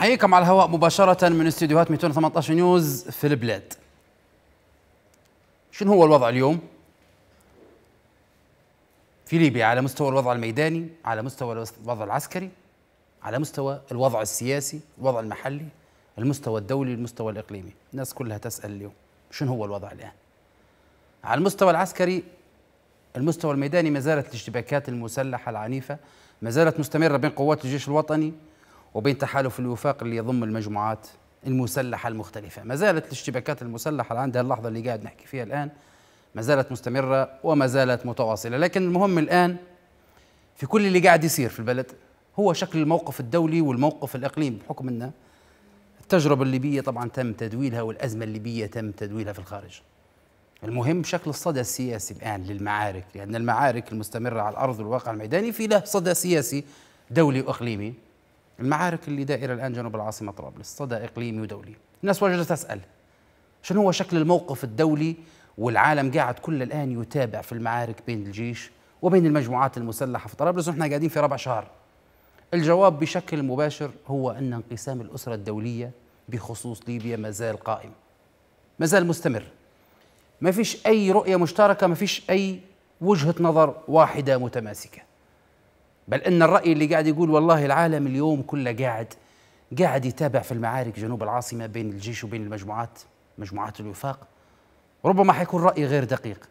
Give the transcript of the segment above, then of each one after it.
حييكم على الهواء مباشرة من استديوهات 218 نيوز في البلاد شنو هو الوضع اليوم؟ في ليبيا على مستوى الوضع الميداني على مستوى الوضع العسكري على مستوى الوضع السياسي الوضع المحلي المستوى الدولي المستوى الإقليمي الناس كلها تسأل اليوم شنو هو الوضع الآن على المستوى العسكري المستوى الميداني ما زالت الاشتباكات المسلحة العنيفة ما زالت مستمرة بين قوات الجيش الوطني وبين تحالف الوفاق اللي يضم المجموعات المسلحة المختلفة ما زالت الاشتباكات المسلحة عند اللحظة اللي قاعد نحكي فيها الآن ما زالت مستمرة وما زالت متواصلة لكن المهم الآن في كل اللي قاعد يصير في البلد هو شكل الموقف الدولي والموقف الإقليمي بحكم أن التجربة الليبية طبعا تم تدويلها والأزمة الليبية تم تدويلها في الخارج المهم شكل الصدى السياسي الآن للمعارك لأن المعارك المستمرة على الأرض والواقع الميداني في له صدى سياسي دولي وإقليمي المعارك اللي دائره الان جنوب العاصمه طرابلس صدى اقليمي ودولي الناس وجدت تسال شنو هو شكل الموقف الدولي والعالم قاعد كل الان يتابع في المعارك بين الجيش وبين المجموعات المسلحه في طرابلس ونحن قاعدين في ربع شهر الجواب بشكل مباشر هو ان انقسام الاسره الدوليه بخصوص ليبيا ما زال قائم ما زال مستمر ما فيش اي رؤيه مشتركه ما فيش اي وجهه نظر واحده متماسكه بل ان الراي اللي قاعد يقول والله العالم اليوم كله قاعد قاعد يتابع في المعارك جنوب العاصمه بين الجيش وبين المجموعات مجموعات الوفاق ربما حيكون راي غير دقيق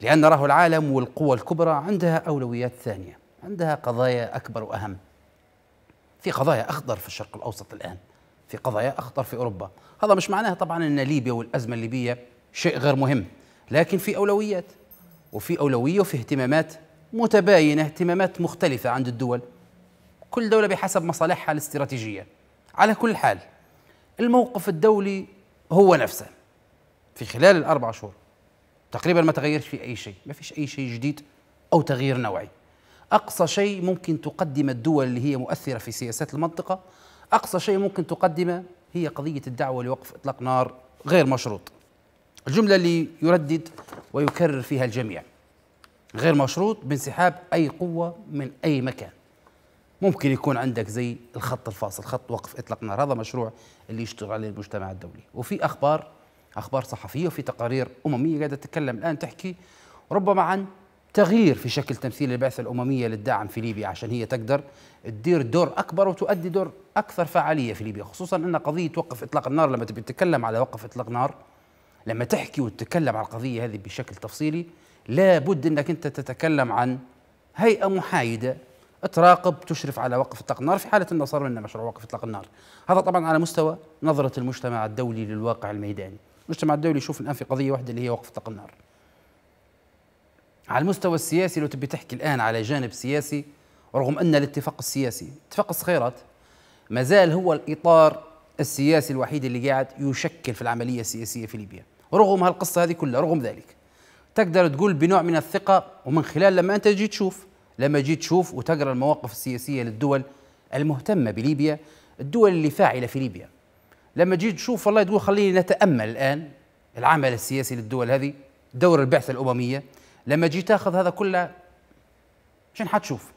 لان راه العالم والقوى الكبرى عندها اولويات ثانيه عندها قضايا اكبر واهم في قضايا اخضر في الشرق الاوسط الان في قضايا اخطر في اوروبا هذا مش معناه طبعا ان ليبيا والازمه الليبيه شيء غير مهم لكن في اولويات وفي اولويه وفي اهتمامات متباينة اهتمامات مختلفة عند الدول كل دولة بحسب مصالحها الاستراتيجية على كل حال الموقف الدولي هو نفسه في خلال الأربع شهور تقريبا ما تغيرش في أي شيء ما فيش أي شيء جديد أو تغيير نوعي أقصى شيء ممكن تقدم الدول اللي هي مؤثرة في سياسات المنطقة أقصى شيء ممكن تقدمه هي قضية الدعوة لوقف إطلاق نار غير مشروط الجملة اللي يردد ويكرر فيها الجميع غير مشروط بانسحاب أي قوة من أي مكان ممكن يكون عندك زي الخط الفاصل خط وقف إطلاق نار هذا مشروع اللي يشتغل عليه المجتمع الدولي وفي أخبار أخبار صحفية وفي تقارير أممية قاعدة تتكلم الآن تحكي ربما عن تغيير في شكل تمثيل البعثة الأممية للدعم في ليبيا عشان هي تقدر تدير دور أكبر وتؤدي دور أكثر فعالية في ليبيا خصوصا أن قضية وقف إطلاق النار لما تبي تتكلم على وقف إطلاق نار لما تحكي وتتكلم على القضية هذه بشكل تفصيلي لابد انك انت تتكلم عن هيئه محايده تراقب تشرف على وقف اطلاق النار في حاله انه صار لنا مشروع وقف اطلاق النار هذا طبعا على مستوى نظره المجتمع الدولي للواقع الميداني المجتمع الدولي يشوف الان في قضيه واحده اللي هي وقف اطلاق النار على المستوى السياسي لو تبي تحكي الان على جانب سياسي رغم ان الاتفاق السياسي اتفاق الصخيرات ما زال هو الاطار السياسي الوحيد اللي قاعد يشكل في العمليه السياسيه في ليبيا رغم هالقصه هذه كلها رغم ذلك تقدر تقول بنوع من الثقة ومن خلال لما أنت جيت تشوف لما جيت تشوف وتقرأ المواقف السياسية للدول المهتمة بليبيا الدول اللي فاعلة في ليبيا لما جيت تشوف والله تقول خليني نتأمل الآن العمل السياسي للدول هذه دور البعثة الأممية لما جيت تاخذ هذا كله شن حتشوف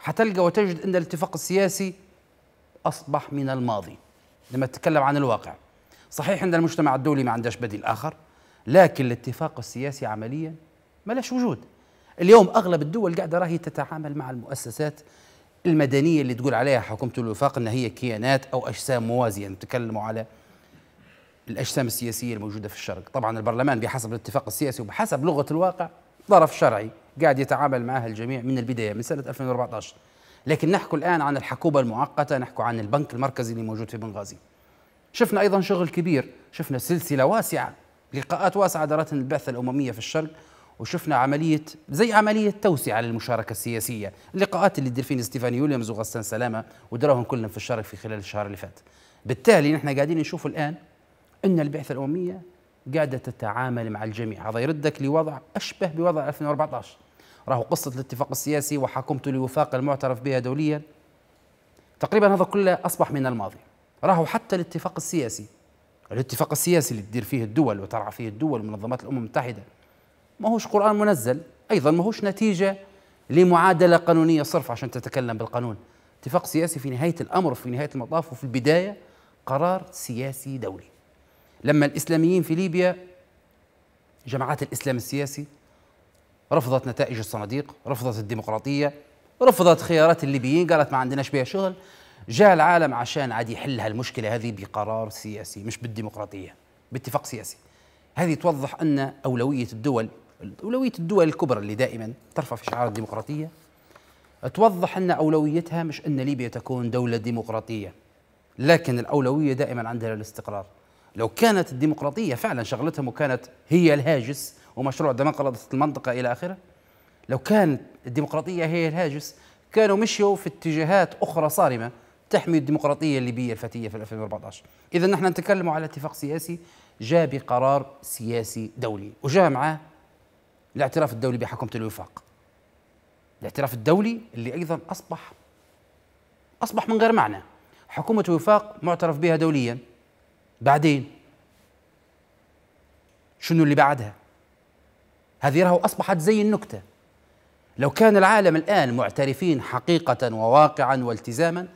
حتلقى وتجد أن الاتفاق السياسي أصبح من الماضي لما تتكلم عن الواقع صحيح أن المجتمع الدولي ما عندهش بديل آخر لكن الاتفاق السياسي عمليا ما لاش وجود اليوم اغلب الدول قاعده راهي تتعامل مع المؤسسات المدنيه اللي تقول عليها حكومه الوفاق ان هي كيانات او اجسام موازيه نتكلموا يعني على الاجسام السياسيه الموجوده في الشرق طبعا البرلمان بحسب الاتفاق السياسي وبحسب لغه الواقع طرف شرعي قاعد يتعامل معها الجميع من البدايه من سنه 2014 لكن نحكي الان عن الحكومه المؤقته نحكي عن البنك المركزي اللي موجود في بنغازي شفنا ايضا شغل كبير شفنا سلسله واسعه لقاءات واسعة دارت البعثة الأممية في الشرق وشفنا عملية زي عملية توسعة للمشاركة السياسية اللقاءات اللي دير فين ستيفاني ويليامز وغسان سلامة ودراهم كلهم في الشرق في خلال الشهر اللي فات بالتالي نحن قاعدين نشوف الآن أن البعثة الأممية قاعدة تتعامل مع الجميع هذا يردك لوضع أشبه بوضع 2014 راهو قصة الاتفاق السياسي وحكومته الوفاق المعترف بها دوليا تقريبا هذا كله أصبح من الماضي راهو حتى الاتفاق السياسي الاتفاق السياسي اللي تدير فيه الدول وترعى فيه الدول ومنظمات الامم المتحده ما هوش قران منزل ايضا ما هوش نتيجه لمعادله قانونيه صرف عشان تتكلم بالقانون اتفاق سياسي في نهايه الامر وفي نهايه المطاف وفي البدايه قرار سياسي دولي لما الاسلاميين في ليبيا جماعات الاسلام السياسي رفضت نتائج الصناديق رفضت الديمقراطيه رفضت خيارات الليبيين قالت ما عندناش بها شغل جاء العالم عشان عاد يحل هالمشكله هذه بقرار سياسي مش بالديمقراطيه باتفاق سياسي هذه توضح ان اولويه الدول اولويه الدول الكبرى اللي دائما ترفع في شعار الديمقراطيه توضح ان اولويتها مش ان ليبيا تكون دوله ديمقراطيه لكن الاولويه دائما عندها للاستقرار لو كانت الديمقراطيه فعلا شغلتهم وكانت هي الهاجس ومشروع دمقلطه المنطقه الى اخره لو كانت الديمقراطيه هي الهاجس كانوا مشيوا في اتجاهات اخرى صارمه تحمي الديمقراطيه الليبيه الفتيه في 2014 اذا نحن نتكلم على اتفاق سياسي جاء بقرار سياسي دولي وجاء معه الاعتراف الدولي بحكمه الوفاق الاعتراف الدولي اللي ايضا اصبح اصبح من غير معنى حكومه وفاق معترف بها دوليا بعدين شنو اللي بعدها هذه راهو اصبحت زي النكته لو كان العالم الان معترفين حقيقه وواقعا والتزاما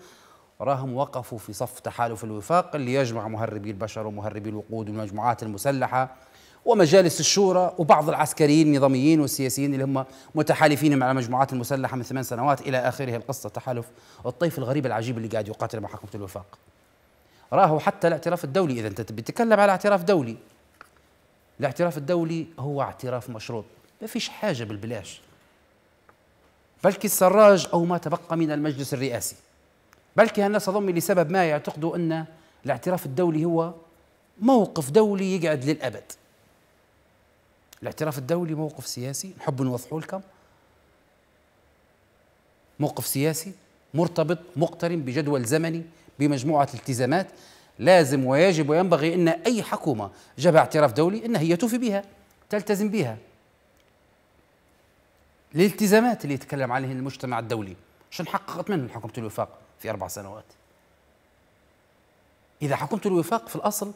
راهم وقفوا في صف تحالف الوفاق اللي يجمع مهربي البشر ومهربي الوقود والمجموعات المسلحة ومجالس الشورى وبعض العسكريين النظاميين والسياسيين اللي هم متحالفين مع المجموعات المسلحة من ثمان سنوات إلى آخره القصة تحالف الطيف الغريب العجيب اللي قاعد يقاتل مع حكومة الوفاق راهو حتى الاعتراف الدولي إذا أنت بتتكلم على اعتراف دولي الاعتراف الدولي هو اعتراف مشروط ما فيش حاجة بالبلاش بلكي السراج أو ما تبقى من المجلس الرئاسي بل الناس ضمي لسبب ما يعتقدوا أن الاعتراف الدولي هو موقف دولي يقعد للأبد الاعتراف الدولي موقف سياسي نحب نوضحه لكم موقف سياسي مرتبط مقترن بجدول زمني بمجموعة التزامات لازم ويجب وينبغي أن أي حكومة جابها اعتراف دولي أن هي توفي بها تلتزم بها الالتزامات اللي يتكلم عليها المجتمع الدولي شنو حققت منه حكومة الوفاق في أربع سنوات إذا حكمت الوفاق في الأصل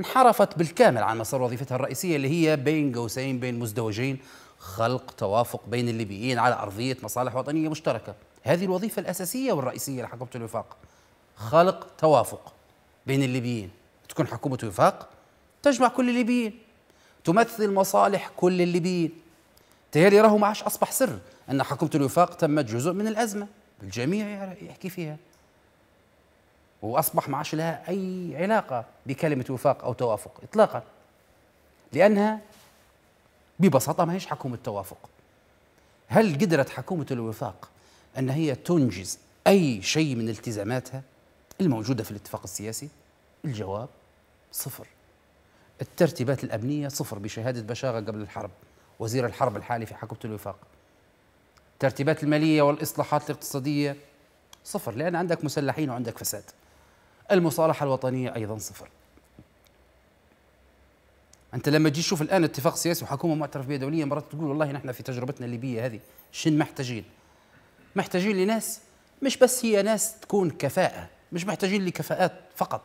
انحرفت بالكامل عن مسار وظيفتها الرئيسية اللي هي بين قوسين بين مزدوجين خلق توافق بين الليبيين على أرضية مصالح وطنية مشتركة هذه الوظيفة الأساسية والرئيسية لحكومة الوفاق خلق توافق بين الليبيين تكون حكومة وفاق تجمع كل الليبيين تمثل مصالح كل الليبيين تهيلي راهو معاش أصبح سر أن حكومة الوفاق تمت جزء من الأزمة الجميع يحكي فيها واصبح ما عادش لها اي علاقه بكلمه وفاق او توافق اطلاقا لانها ببساطه ما هيش حكومه توافق هل قدرت حكومه الوفاق ان هي تنجز اي شيء من التزاماتها الموجوده في الاتفاق السياسي الجواب صفر الترتيبات الامنيه صفر بشهاده بشاغه قبل الحرب وزير الحرب الحالي في حكومه الوفاق الترتيبات المالية والإصلاحات الاقتصادية صفر لأن عندك مسلحين وعندك فساد المصالحة الوطنية أيضا صفر أنت لما تجي تشوف الآن اتفاق سياسي وحكومة معترف بها دوليا مرات تقول والله نحن في تجربتنا الليبية هذه شن محتاجين محتاجين لناس مش بس هي ناس تكون كفاءة مش محتاجين لكفاءات فقط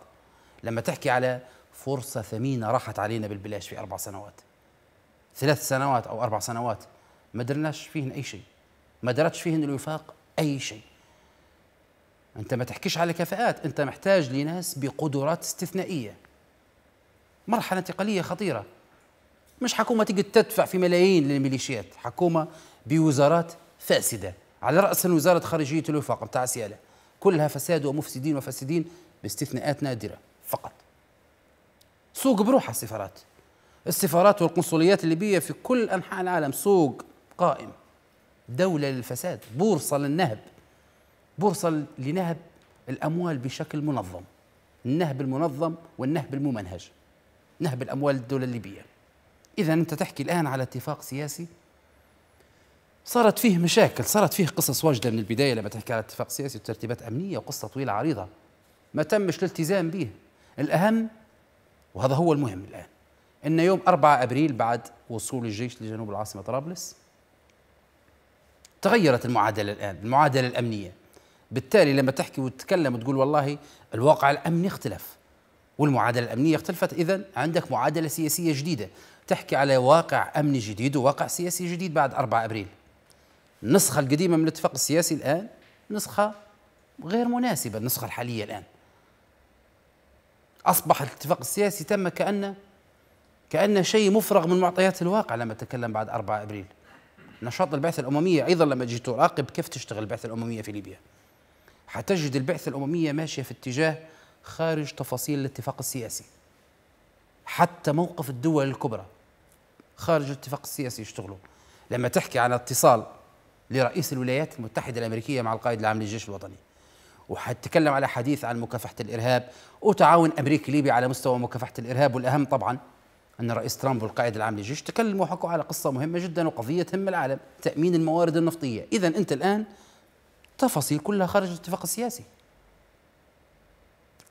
لما تحكي على فرصة ثمينة راحت علينا بالبلاش في أربع سنوات ثلاث سنوات أو أربع سنوات ما درناش فيهن أي شيء ما درتش فيه انه يفاق اي شيء انت ما تحكيش على كفاءات انت محتاج لناس بقدرات استثنائيه مرحله انتقاليه خطيره مش حكومه تقعد تدفع في ملايين للميليشيات حكومه بوزارات فاسده على راس وزاره خارجيه الوفاق بتاع سياله كلها فساد ومفسدين وفاسدين باستثناءات نادره فقط سوق بروحها السفارات السفارات والقنصليات الليبيه في كل انحاء العالم سوق قائم دولة للفساد بورصة للنهب بورصة لنهب الأموال بشكل منظم النهب المنظم والنهب الممنهج نهب الأموال الدولة الليبية إذا أنت تحكي الآن على اتفاق سياسي صارت فيه مشاكل صارت فيه قصص واجدة من البداية لما تحكي على اتفاق سياسي وترتيبات أمنية وقصة طويلة عريضة ما تمش الالتزام به الأهم وهذا هو المهم الآن أن يوم 4 أبريل بعد وصول الجيش لجنوب العاصمة طرابلس تغيرت المعادلة الآن المعادلة الأمنية بالتالي لما تحكي وتتكلم وتقول والله الواقع الأمني اختلف والمعادلة الأمنية اختلفت إذا عندك معادلة سياسية جديدة تحكي على واقع أمني جديد وواقع سياسي جديد بعد 4 أبريل النسخة القديمة من الاتفاق السياسي الآن نسخة غير مناسبة النسخة الحالية الآن أصبح الاتفاق السياسي تم كأنه كأنه شيء مفرغ من معطيات الواقع لما تكلم بعد 4 أبريل نشاط البعثة الأممية أيضا لما تجي تراقب كيف تشتغل البعثة الأممية في ليبيا حتجد البعثة الأممية ماشية في اتجاه خارج تفاصيل الاتفاق السياسي حتى موقف الدول الكبرى خارج الاتفاق السياسي يشتغلوا لما تحكي عن اتصال لرئيس الولايات المتحدة الأمريكية مع القائد العام للجيش الوطني وحتتكلم على حديث عن مكافحة الإرهاب وتعاون أمريكي ليبي على مستوى مكافحة الإرهاب والأهم طبعا أن الرئيس ترامب والقائد العام للجيش تكلموا وحكوا على قصة مهمة جدا وقضية تهم العالم تأمين الموارد النفطية إذا أنت الآن تفاصيل كلها خارج الاتفاق السياسي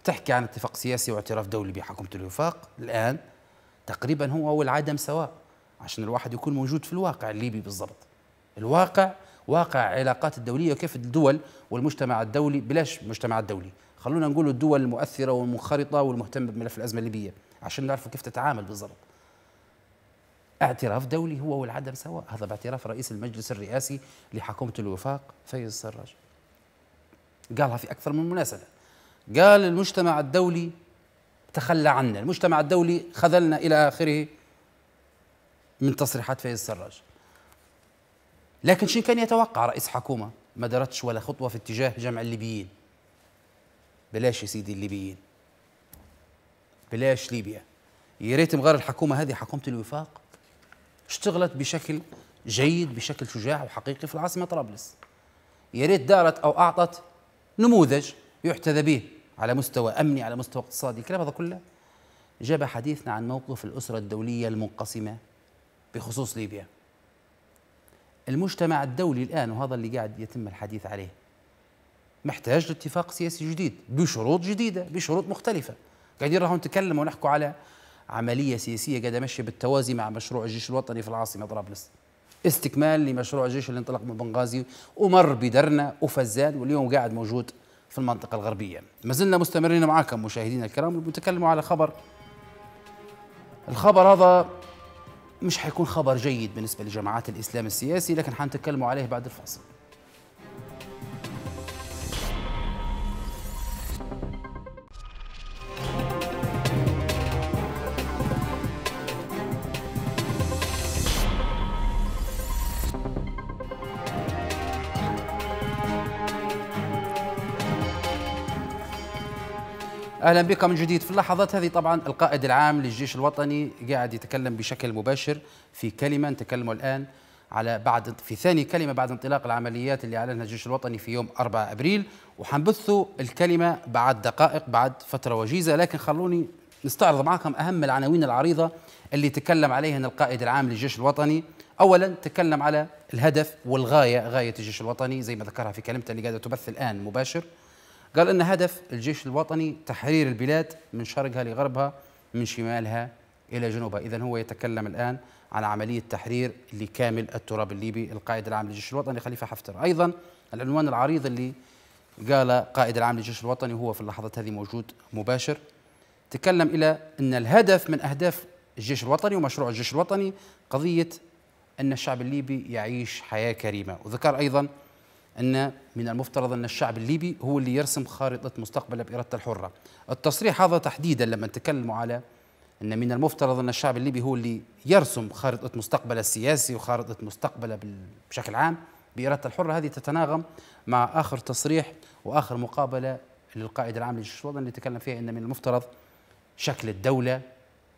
تحكي عن اتفاق سياسي واعتراف دولي بحكومة الوفاق الآن تقريبا هو والعدم سواء عشان الواحد يكون موجود في الواقع الليبي بالضبط الواقع واقع علاقات الدولية وكيف الدول والمجتمع الدولي بلاش مجتمع الدولي خلونا نقول الدول المؤثرة والمنخرطة والمهتمة بملف الأزمة الليبية عشان نعرفوا كيف تتعامل بالضبط اعتراف دولي هو والعدم سواء هذا باعتراف رئيس المجلس الرئاسي لحكومة الوفاق فيز السراج قالها في أكثر من مناسبة قال المجتمع الدولي تخلى عنا المجتمع الدولي خذلنا إلى آخره من تصريحات فيز السراج لكن شنو كان يتوقع رئيس حكومة ما درتش ولا خطوة في اتجاه جمع الليبيين بلاش يا سيدي الليبيين بلاش ليبيا يا ريت مغار الحكومه هذه حكومه الوفاق اشتغلت بشكل جيد بشكل شجاع وحقيقي في العاصمه طرابلس يا ريت دارت او اعطت نموذج يحتذى به على مستوى امني على مستوى اقتصادي الكلام هذا كله جاب حديثنا عن موقف الاسره الدوليه المنقسمه بخصوص ليبيا المجتمع الدولي الان وهذا اللي قاعد يتم الحديث عليه محتاج لاتفاق سياسي جديد بشروط جديده بشروط مختلفه قاعدين راهو نتكلم ونحكوا على عمليه سياسيه قاعده ماشيه بالتوازي مع مشروع الجيش الوطني في العاصمه طرابلس استكمال لمشروع الجيش اللي انطلق من بنغازي ومر بدرنا وفزان واليوم قاعد موجود في المنطقه الغربيه ما زلنا مستمرين معاكم مشاهدينا الكرام ونتكلموا على خبر الخبر هذا مش حيكون خبر جيد بالنسبه لجماعات الاسلام السياسي لكن حنتكلموا عليه بعد الفاصل اهلا بكم من جديد في اللحظات هذه طبعا القائد العام للجيش الوطني قاعد يتكلم بشكل مباشر في كلمه نتكلم الان على بعد في ثاني كلمه بعد انطلاق العمليات اللي اعلنها الجيش الوطني في يوم 4 ابريل وحنبثوا الكلمه بعد دقائق بعد فتره وجيزه لكن خلوني نستعرض معكم اهم العناوين العريضه اللي تكلم عليها القائد العام للجيش الوطني اولا تكلم على الهدف والغايه غايه الجيش الوطني زي ما ذكرها في كلمته اللي قاعده تبث الان مباشر قال ان هدف الجيش الوطني تحرير البلاد من شرقها لغربها من شمالها الى جنوبها، اذا هو يتكلم الان عن عمليه تحرير لكامل التراب الليبي القائد العام للجيش الوطني خليفه حفتر، ايضا العنوان العريض اللي قال قائد العام للجيش الوطني وهو في اللحظات هذه موجود مباشر تكلم الى ان الهدف من اهداف الجيش الوطني ومشروع الجيش الوطني قضيه ان الشعب الليبي يعيش حياه كريمه، وذكر ايضا أن من المفترض أن الشعب الليبي هو اللي يرسم خارطة مستقبله بإرادته الحرة التصريح هذا تحديدا لما تكلموا على أن من المفترض أن الشعب الليبي هو اللي يرسم خارطة مستقبله السياسي وخارطة مستقبله بشكل عام بإرادته الحرة هذه تتناغم مع آخر تصريح وآخر مقابلة للقائد العام للجيش الوطني اللي تكلم فيها أن من المفترض شكل الدولة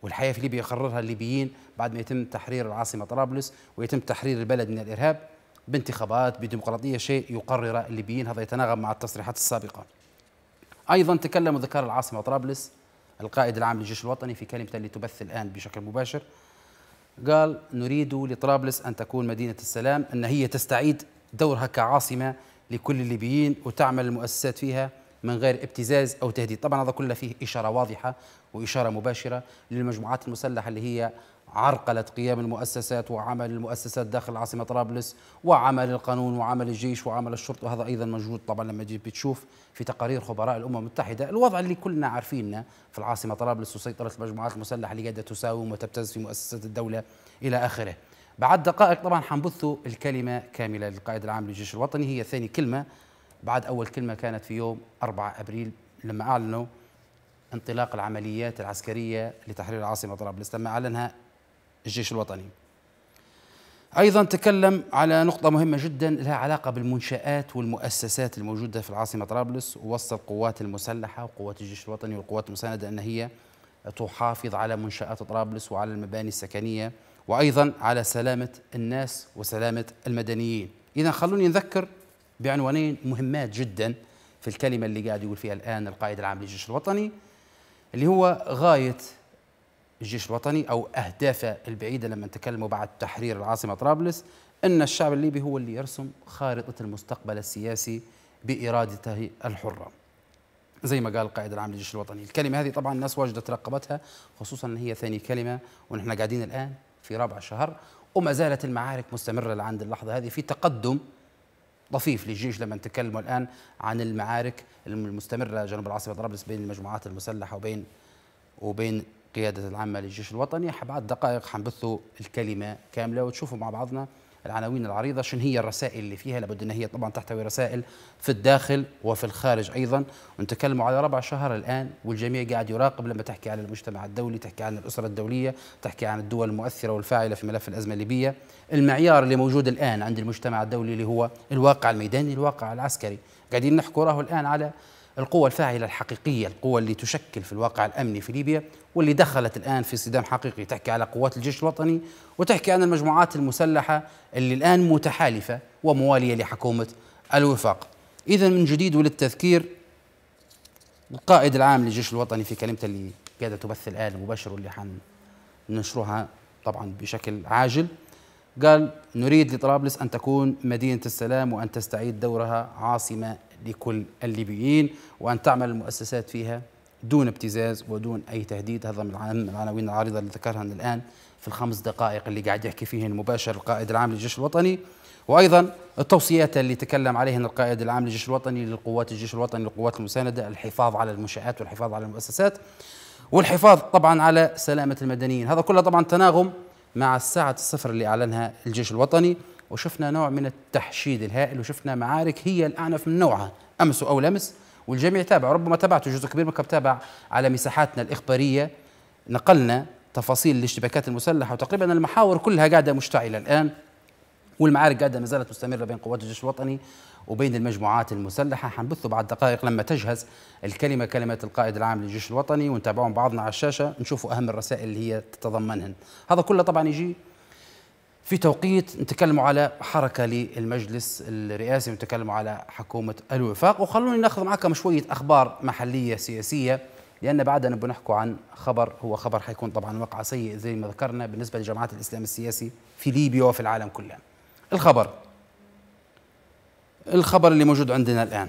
والحياة في ليبيا يقررها الليبيين بعد ما يتم تحرير العاصمة طرابلس ويتم تحرير البلد من الإرهاب بانتخابات بديمقراطية شيء يقرر الليبيين هذا يتناغم مع التصريحات السابقة أيضا تكلم ذكر العاصمة طرابلس القائد العام للجيش الوطني في كلمته اللي تبث الآن بشكل مباشر قال نريد لطرابلس أن تكون مدينة السلام أن هي تستعيد دورها كعاصمة لكل الليبيين وتعمل المؤسسات فيها من غير ابتزاز أو تهديد طبعا هذا كله فيه إشارة واضحة وإشارة مباشرة للمجموعات المسلحة اللي هي عرقلت قيام المؤسسات وعمل المؤسسات داخل العاصمة طرابلس وعمل القانون وعمل الجيش وعمل الشرطة وهذا أيضا موجود طبعا لما تجي بتشوف في تقارير خبراء الأمم المتحدة الوضع اللي كلنا عارفينه في العاصمة طرابلس وسيطرة المجموعات المسلحة اللي قاعدة تساوم وتبتز في مؤسسات الدولة إلى آخره بعد دقائق طبعا حنبثوا الكلمة كاملة للقائد العام للجيش الوطني هي ثاني كلمة بعد أول كلمة كانت في يوم 4 أبريل لما أعلنوا انطلاق العمليات العسكرية لتحرير العاصمة طرابلس لما أعلنها الجيش الوطني أيضا تكلم على نقطة مهمة جدا لها علاقة بالمنشآت والمؤسسات الموجودة في العاصمة طرابلس ووصل القوات المسلحة وقوات الجيش الوطني والقوات المساندة أن هي تحافظ على منشآت طرابلس وعلى المباني السكنية وأيضا على سلامة الناس وسلامة المدنيين إذا خلوني نذكر بعنوانين مهمات جدا في الكلمة اللي قاعد يقول فيها الآن القائد العام للجيش الوطني اللي هو غاية الجيش الوطني أو أهدافه البعيدة لما تكلموا بعد تحرير العاصمة طرابلس أن الشعب الليبي هو اللي يرسم خارطة المستقبل السياسي بإرادته الحرة زي ما قال القائد العام للجيش الوطني الكلمة هذه طبعا الناس واجده رقبتها خصوصا أن هي ثاني كلمة ونحن قاعدين الآن في رابع شهر وما زالت المعارك مستمرة لعند اللحظة هذه في تقدم طفيف للجيش لما نتكلموا الآن عن المعارك المستمرة جنوب العاصمة طرابلس بين المجموعات المسلحة وبين وبين القيادة العامة للجيش الوطني بعد دقائق حنبثوا الكلمة كاملة وتشوفوا مع بعضنا العناوين العريضة شن هي الرسائل اللي فيها لابد أن هي طبعا تحتوي رسائل في الداخل وفي الخارج أيضا ونتكلم على ربع شهر الآن والجميع قاعد يراقب لما تحكي عن المجتمع الدولي تحكي عن الأسرة الدولية تحكي عن الدول المؤثرة والفاعلة في ملف الأزمة الليبية المعيار اللي موجود الآن عند المجتمع الدولي اللي هو الواقع الميداني الواقع العسكري قاعدين نحكوا راهو الآن على القوة الفاعلة الحقيقية القوة اللي تشكل في الواقع الأمني في ليبيا واللي دخلت الآن في صدام حقيقي تحكي على قوات الجيش الوطني وتحكي عن المجموعات المسلحة اللي الآن متحالفة وموالية لحكومة الوفاق إذا من جديد وللتذكير القائد العام للجيش الوطني في كلمته اللي قاعدة تبث الآن المباشر واللي حننشرها طبعا بشكل عاجل قال نريد لطرابلس أن تكون مدينة السلام وأن تستعيد دورها عاصمة لكل الليبيين وأن تعمل المؤسسات فيها دون ابتزاز ودون أي تهديد هذا من العناوين العارضة اللي ذكرها الآن في الخمس دقائق اللي قاعد يحكي فيهن مباشر القائد العام للجيش الوطني وايضا التوصيات اللي تكلم عليهن القائد العام للجيش الوطني للقوات الجيش الوطني للقوات المسانده الحفاظ على المنشات والحفاظ على المؤسسات والحفاظ طبعا على سلامه المدنيين هذا كله طبعا تناغم مع الساعه الصفر اللي اعلنها الجيش الوطني وشفنا نوع من التحشيد الهائل وشفنا معارك هي الأعنف من نوعها أمس أو لمس والجميع تابع ربما تابعتوا جزء كبير منكم تابع على مساحاتنا الإخبارية نقلنا تفاصيل الاشتباكات المسلحة وتقريبا المحاور كلها قاعدة مشتعلة الآن والمعارك قاعدة ما زالت مستمرة بين قوات الجيش الوطني وبين المجموعات المسلحة حنبثه بعد دقائق لما تجهز الكلمة كلمة القائد العام للجيش الوطني ونتابعهم بعضنا على الشاشة نشوفوا أهم الرسائل اللي هي تتضمنهن هذا كله طبعا يجي في توقيت نتكلم على حركة للمجلس الرئاسي ونتكلم على حكومة الوفاق وخلوني ناخذ معكم شوية أخبار محلية سياسية لأن بعد نبغى نحكوا عن خبر هو خبر حيكون طبعا وقعة سيء زي ما ذكرنا بالنسبة لجماعات الإسلام السياسي في ليبيا وفي العالم كله الخبر الخبر اللي موجود عندنا الآن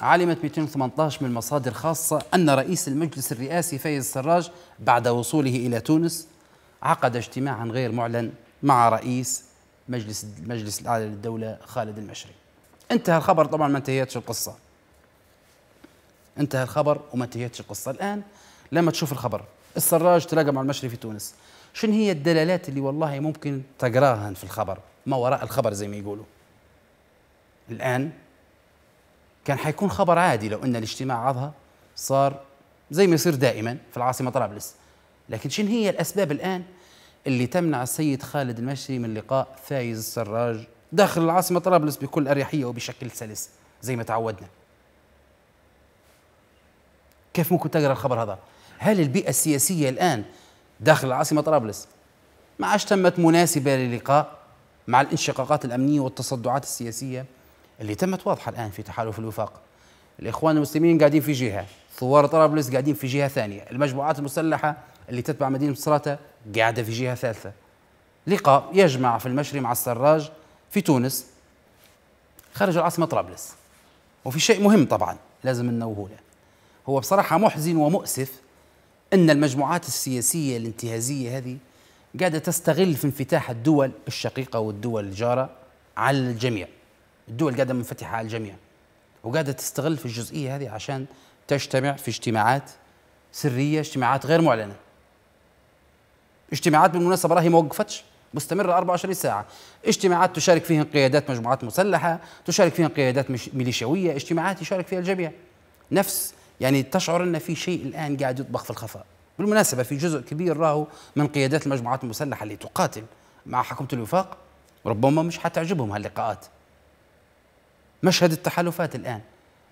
علمت 218 من مصادر خاصة أن رئيس المجلس الرئاسي فايز السراج بعد وصوله إلى تونس عقد اجتماعا غير معلن مع رئيس مجلس المجلس الاعلى للدوله خالد المشري. انتهى الخبر طبعا ما انتهيتش القصه. انتهى الخبر وما انتهيتش القصه، الان لما تشوف الخبر السراج تلاقى مع المشري في تونس، شنو هي الدلالات اللي والله ممكن تقراها في الخبر، ما وراء الخبر زي ما يقولوا. الان كان حيكون خبر عادي لو ان الاجتماع عضها صار زي ما يصير دائما في العاصمه طرابلس، لكن شنو هي الاسباب الان اللي تمنع السيد خالد المشري من لقاء فايز السراج داخل العاصمة طرابلس بكل أريحية وبشكل سلس زي ما تعودنا كيف ممكن تقرأ الخبر هذا؟ هل البيئة السياسية الآن داخل العاصمة طرابلس ما عادش تمت مناسبة للقاء مع الانشقاقات الأمنية والتصدعات السياسية اللي تمت واضحة الآن في تحالف الوفاق الإخوان المسلمين قاعدين في جهة ثوار طرابلس قاعدين في جهة ثانية المجموعات المسلحة اللي تتبع مدينة مصراتة قاعدة في جهة ثالثة لقاء يجمع في المشري مع السراج في تونس خارج العاصمة طرابلس وفي شيء مهم طبعا لازم ننوه له هو بصراحة محزن ومؤسف أن المجموعات السياسية الانتهازية هذه قاعدة تستغل في انفتاح الدول الشقيقة والدول الجارة على الجميع الدول قاعدة منفتحة على الجميع وقاعدة تستغل في الجزئية هذه عشان تجتمع في اجتماعات سرية اجتماعات غير معلنة اجتماعات بالمناسبة راهي ما وقفتش مستمرة 24 ساعة اجتماعات تشارك فيها قيادات مجموعات مسلحة تشارك فيها قيادات ميليشياوية اجتماعات يشارك فيها الجميع نفس يعني تشعر أن في شيء الآن قاعد يطبخ في الخفاء بالمناسبة في جزء كبير راهو من قيادات المجموعات المسلحة اللي تقاتل مع حكومة الوفاق ربما مش حتعجبهم هاللقاءات مشهد التحالفات الآن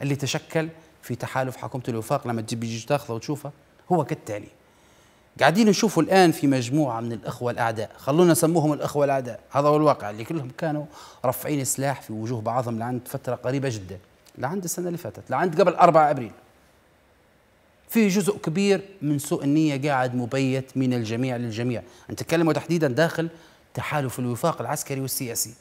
اللي تشكل في تحالف حكومة الوفاق لما تجي تاخذه وتشوفه هو كالتالي قاعدين نشوفه الآن في مجموعة من الأخوة الأعداء خلونا نسموهم الأخوة الأعداء هذا هو الواقع اللي كلهم كانوا رافعين سلاح في وجوه بعضهم لعند فترة قريبة جدا لعند السنة اللي فاتت لعند قبل 4 أبريل في جزء كبير من سوء النية قاعد مبيت من الجميع للجميع نتكلم وتحديدا داخل تحالف الوفاق العسكري والسياسي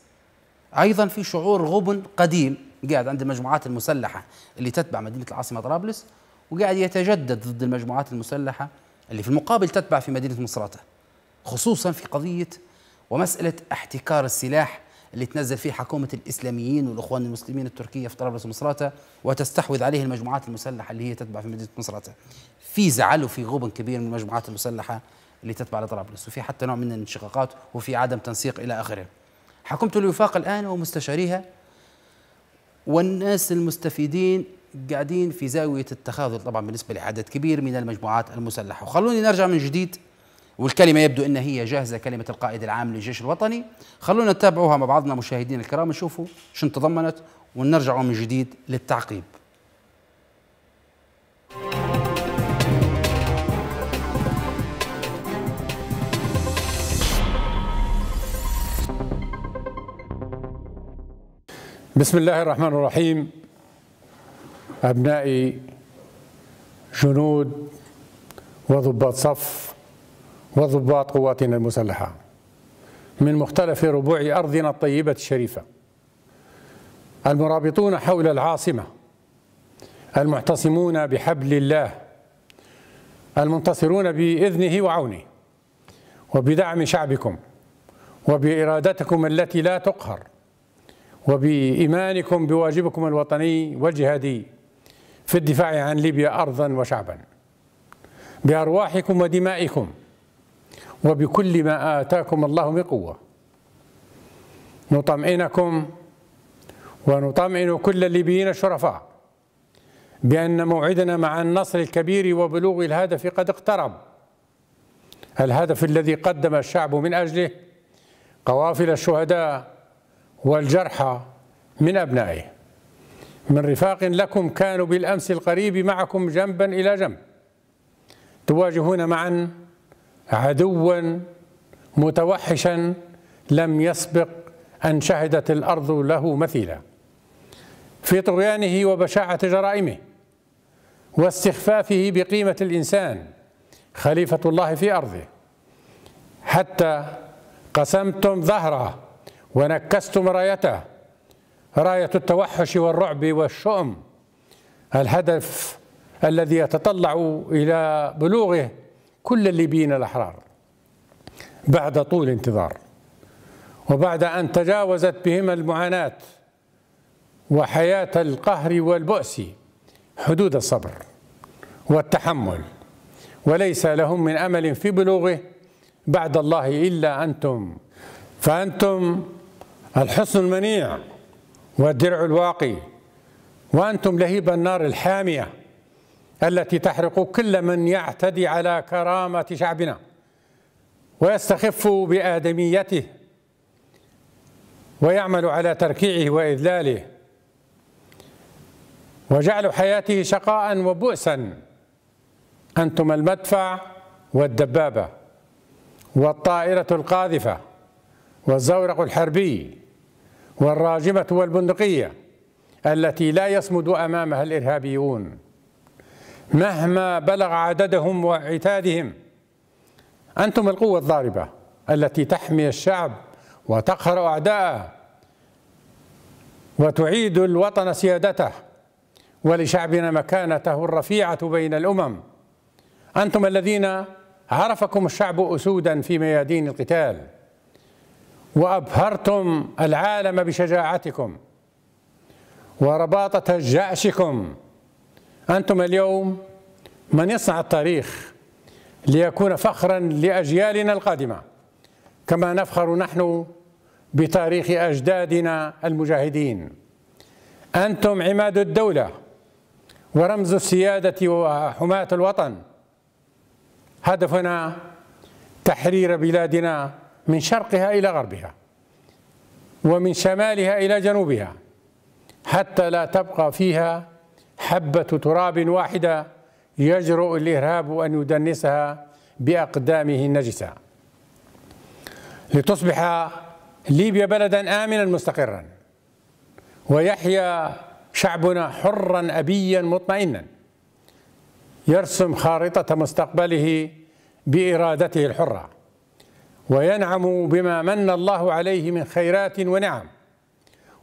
أيضا في شعور غبن قديم قاعد عند المجموعات المسلحة اللي تتبع مدينة العاصمة طرابلس وقاعد يتجدد ضد المجموعات المسلحة اللي في المقابل تتبع في مدينة مصراتة خصوصا في قضية ومسألة احتكار السلاح اللي تنزل فيه حكومة الإسلاميين والإخوان المسلمين التركية في طرابلس ومصراتة وتستحوذ عليه المجموعات المسلحة اللي هي تتبع في مدينة مصراتة في زعل وفي غبن كبير من المجموعات المسلحة اللي تتبع لطرابلس وفي حتى نوع من الانشقاقات وفي عدم تنسيق إلى آخره حكومة الوفاق الآن ومستشاريها والناس المستفيدين قاعدين في زاوية التخاذل طبعا بالنسبة لعدد كبير من المجموعات المسلحة وخلوني نرجع من جديد والكلمة يبدو أن هي جاهزة كلمة القائد العام للجيش الوطني خلونا نتابعوها مع بعضنا مشاهدين الكرام نشوفوا شو تضمنت ونرجعوا من جديد للتعقيب بسم الله الرحمن الرحيم أبنائي جنود وضباط صف وضباط قواتنا المسلحة من مختلف ربوع أرضنا الطيبة الشريفة المرابطون حول العاصمة المعتصمون بحبل الله المنتصرون بإذنه وعونه وبدعم شعبكم وبإرادتكم التي لا تقهر وبإيمانكم بواجبكم الوطني والجهادي في الدفاع عن ليبيا أرضا وشعبا بأرواحكم ودمائكم وبكل ما آتاكم الله من قوة نطمئنكم ونطمئن كل الليبيين الشرفاء بأن موعدنا مع النصر الكبير وبلوغ الهدف قد اقترب الهدف الذي قدم الشعب من أجله قوافل الشهداء والجرحى من أبنائه من رفاق لكم كانوا بالأمس القريب معكم جنبا إلى جنب تواجهون معا عدوا متوحشا لم يسبق أن شهدت الأرض له مثيلا في طغيانه وبشاعة جرائمه واستخفافه بقيمة الإنسان خليفة الله في أرضه حتى قسمتم ظهره ونكستم رايته رايه التوحش والرعب والشؤم الهدف الذي يتطلع الى بلوغه كل الليبيين الاحرار بعد طول انتظار وبعد ان تجاوزت بهم المعاناه وحياه القهر والبؤس حدود الصبر والتحمل وليس لهم من امل في بلوغه بعد الله الا انتم فانتم الحصن المنيع والدرع الواقي وأنتم لهيب النار الحامية التي تحرق كل من يعتدي على كرامة شعبنا ويستخف بآدميته ويعمل على تركيعه وإذلاله وجعل حياته شقاء وبؤسا أنتم المدفع والدبابة والطائرة القاذفة والزورق الحربي والراجمة والبندقية التي لا يصمد أمامها الإرهابيون مهما بلغ عددهم وعتادهم أنتم القوة الضاربة التي تحمي الشعب وتقهر أعداءه وتعيد الوطن سيادته ولشعبنا مكانته الرفيعة بين الأمم أنتم الذين عرفكم الشعب أسودا في ميادين القتال وابهرتم العالم بشجاعتكم ورباطه جأشكم انتم اليوم من يصنع التاريخ ليكون فخرا لاجيالنا القادمه كما نفخر نحن بتاريخ اجدادنا المجاهدين انتم عماد الدوله ورمز السياده وحماه الوطن هدفنا تحرير بلادنا من شرقها إلى غربها ومن شمالها إلى جنوبها حتى لا تبقى فيها حبة تراب واحدة يجرؤ الإرهاب أن يدنسها بأقدامه النجسة لتصبح ليبيا بلدا آمنا مستقرا ويحيا شعبنا حرا أبيا مطمئنا يرسم خارطة مستقبله بإرادته الحرة وينعم بما من الله عليه من خيرات ونعم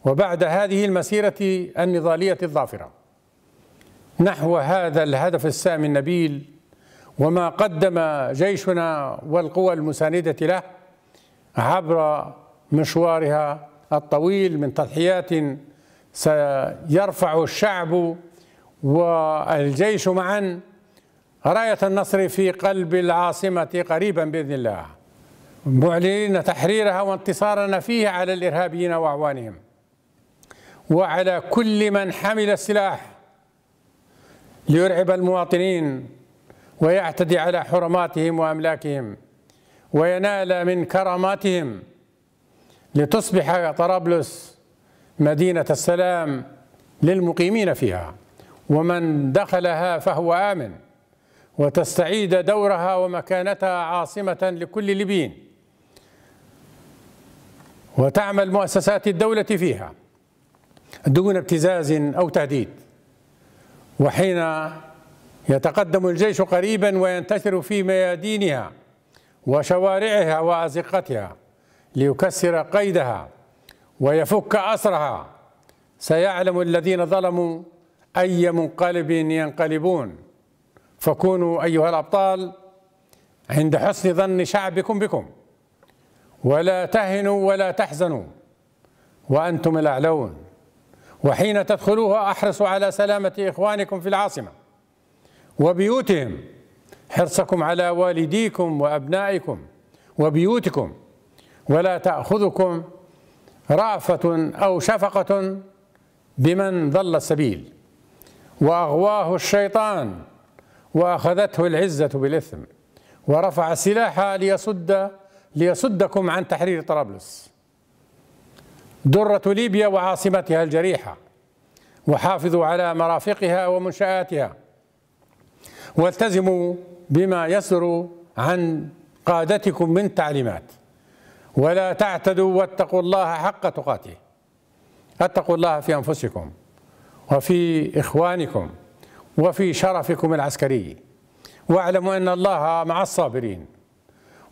وبعد هذه المسيرة النضالية الظافرة نحو هذا الهدف السامي النبيل وما قدم جيشنا والقوى المساندة له عبر مشوارها الطويل من تضحيات سيرفع الشعب والجيش معا راية النصر في قلب العاصمة قريبا بإذن الله معلنين تحريرها وانتصارنا فيه على الإرهابيين وأعوانهم وعلى كل من حمل السلاح ليرعب المواطنين ويعتدي على حرماتهم وأملاكهم وينال من كراماتهم لتصبح طرابلس مدينة السلام للمقيمين فيها ومن دخلها فهو آمن وتستعيد دورها ومكانتها عاصمة لكل ليبيين وتعمل مؤسسات الدولة فيها دون ابتزاز أو تهديد وحين يتقدم الجيش قريبا وينتشر في ميادينها وشوارعها وأزقتها ليكسر قيدها ويفك أسرها سيعلم الذين ظلموا أي منقلب ينقلبون فكونوا أيها الأبطال عند حسن ظن شعبكم بكم ولا تهنوا ولا تحزنوا وأنتم الأعلون وحين تدخلوها أحرصوا على سلامة إخوانكم في العاصمة وبيوتهم حرصكم على والديكم وأبنائكم وبيوتكم ولا تأخذكم رأفة أو شفقة بمن ضل السبيل وأغواه الشيطان وأخذته العزة بالإثم ورفع السلاح ليصد ليصدكم عن تحرير طرابلس درة ليبيا وعاصمتها الجريحة وحافظوا على مرافقها ومنشآتها والتزموا بما يسر عن قادتكم من تعليمات ولا تعتدوا واتقوا الله حق تقاته اتقوا الله في انفسكم وفي اخوانكم وفي شرفكم العسكري واعلموا ان الله مع الصابرين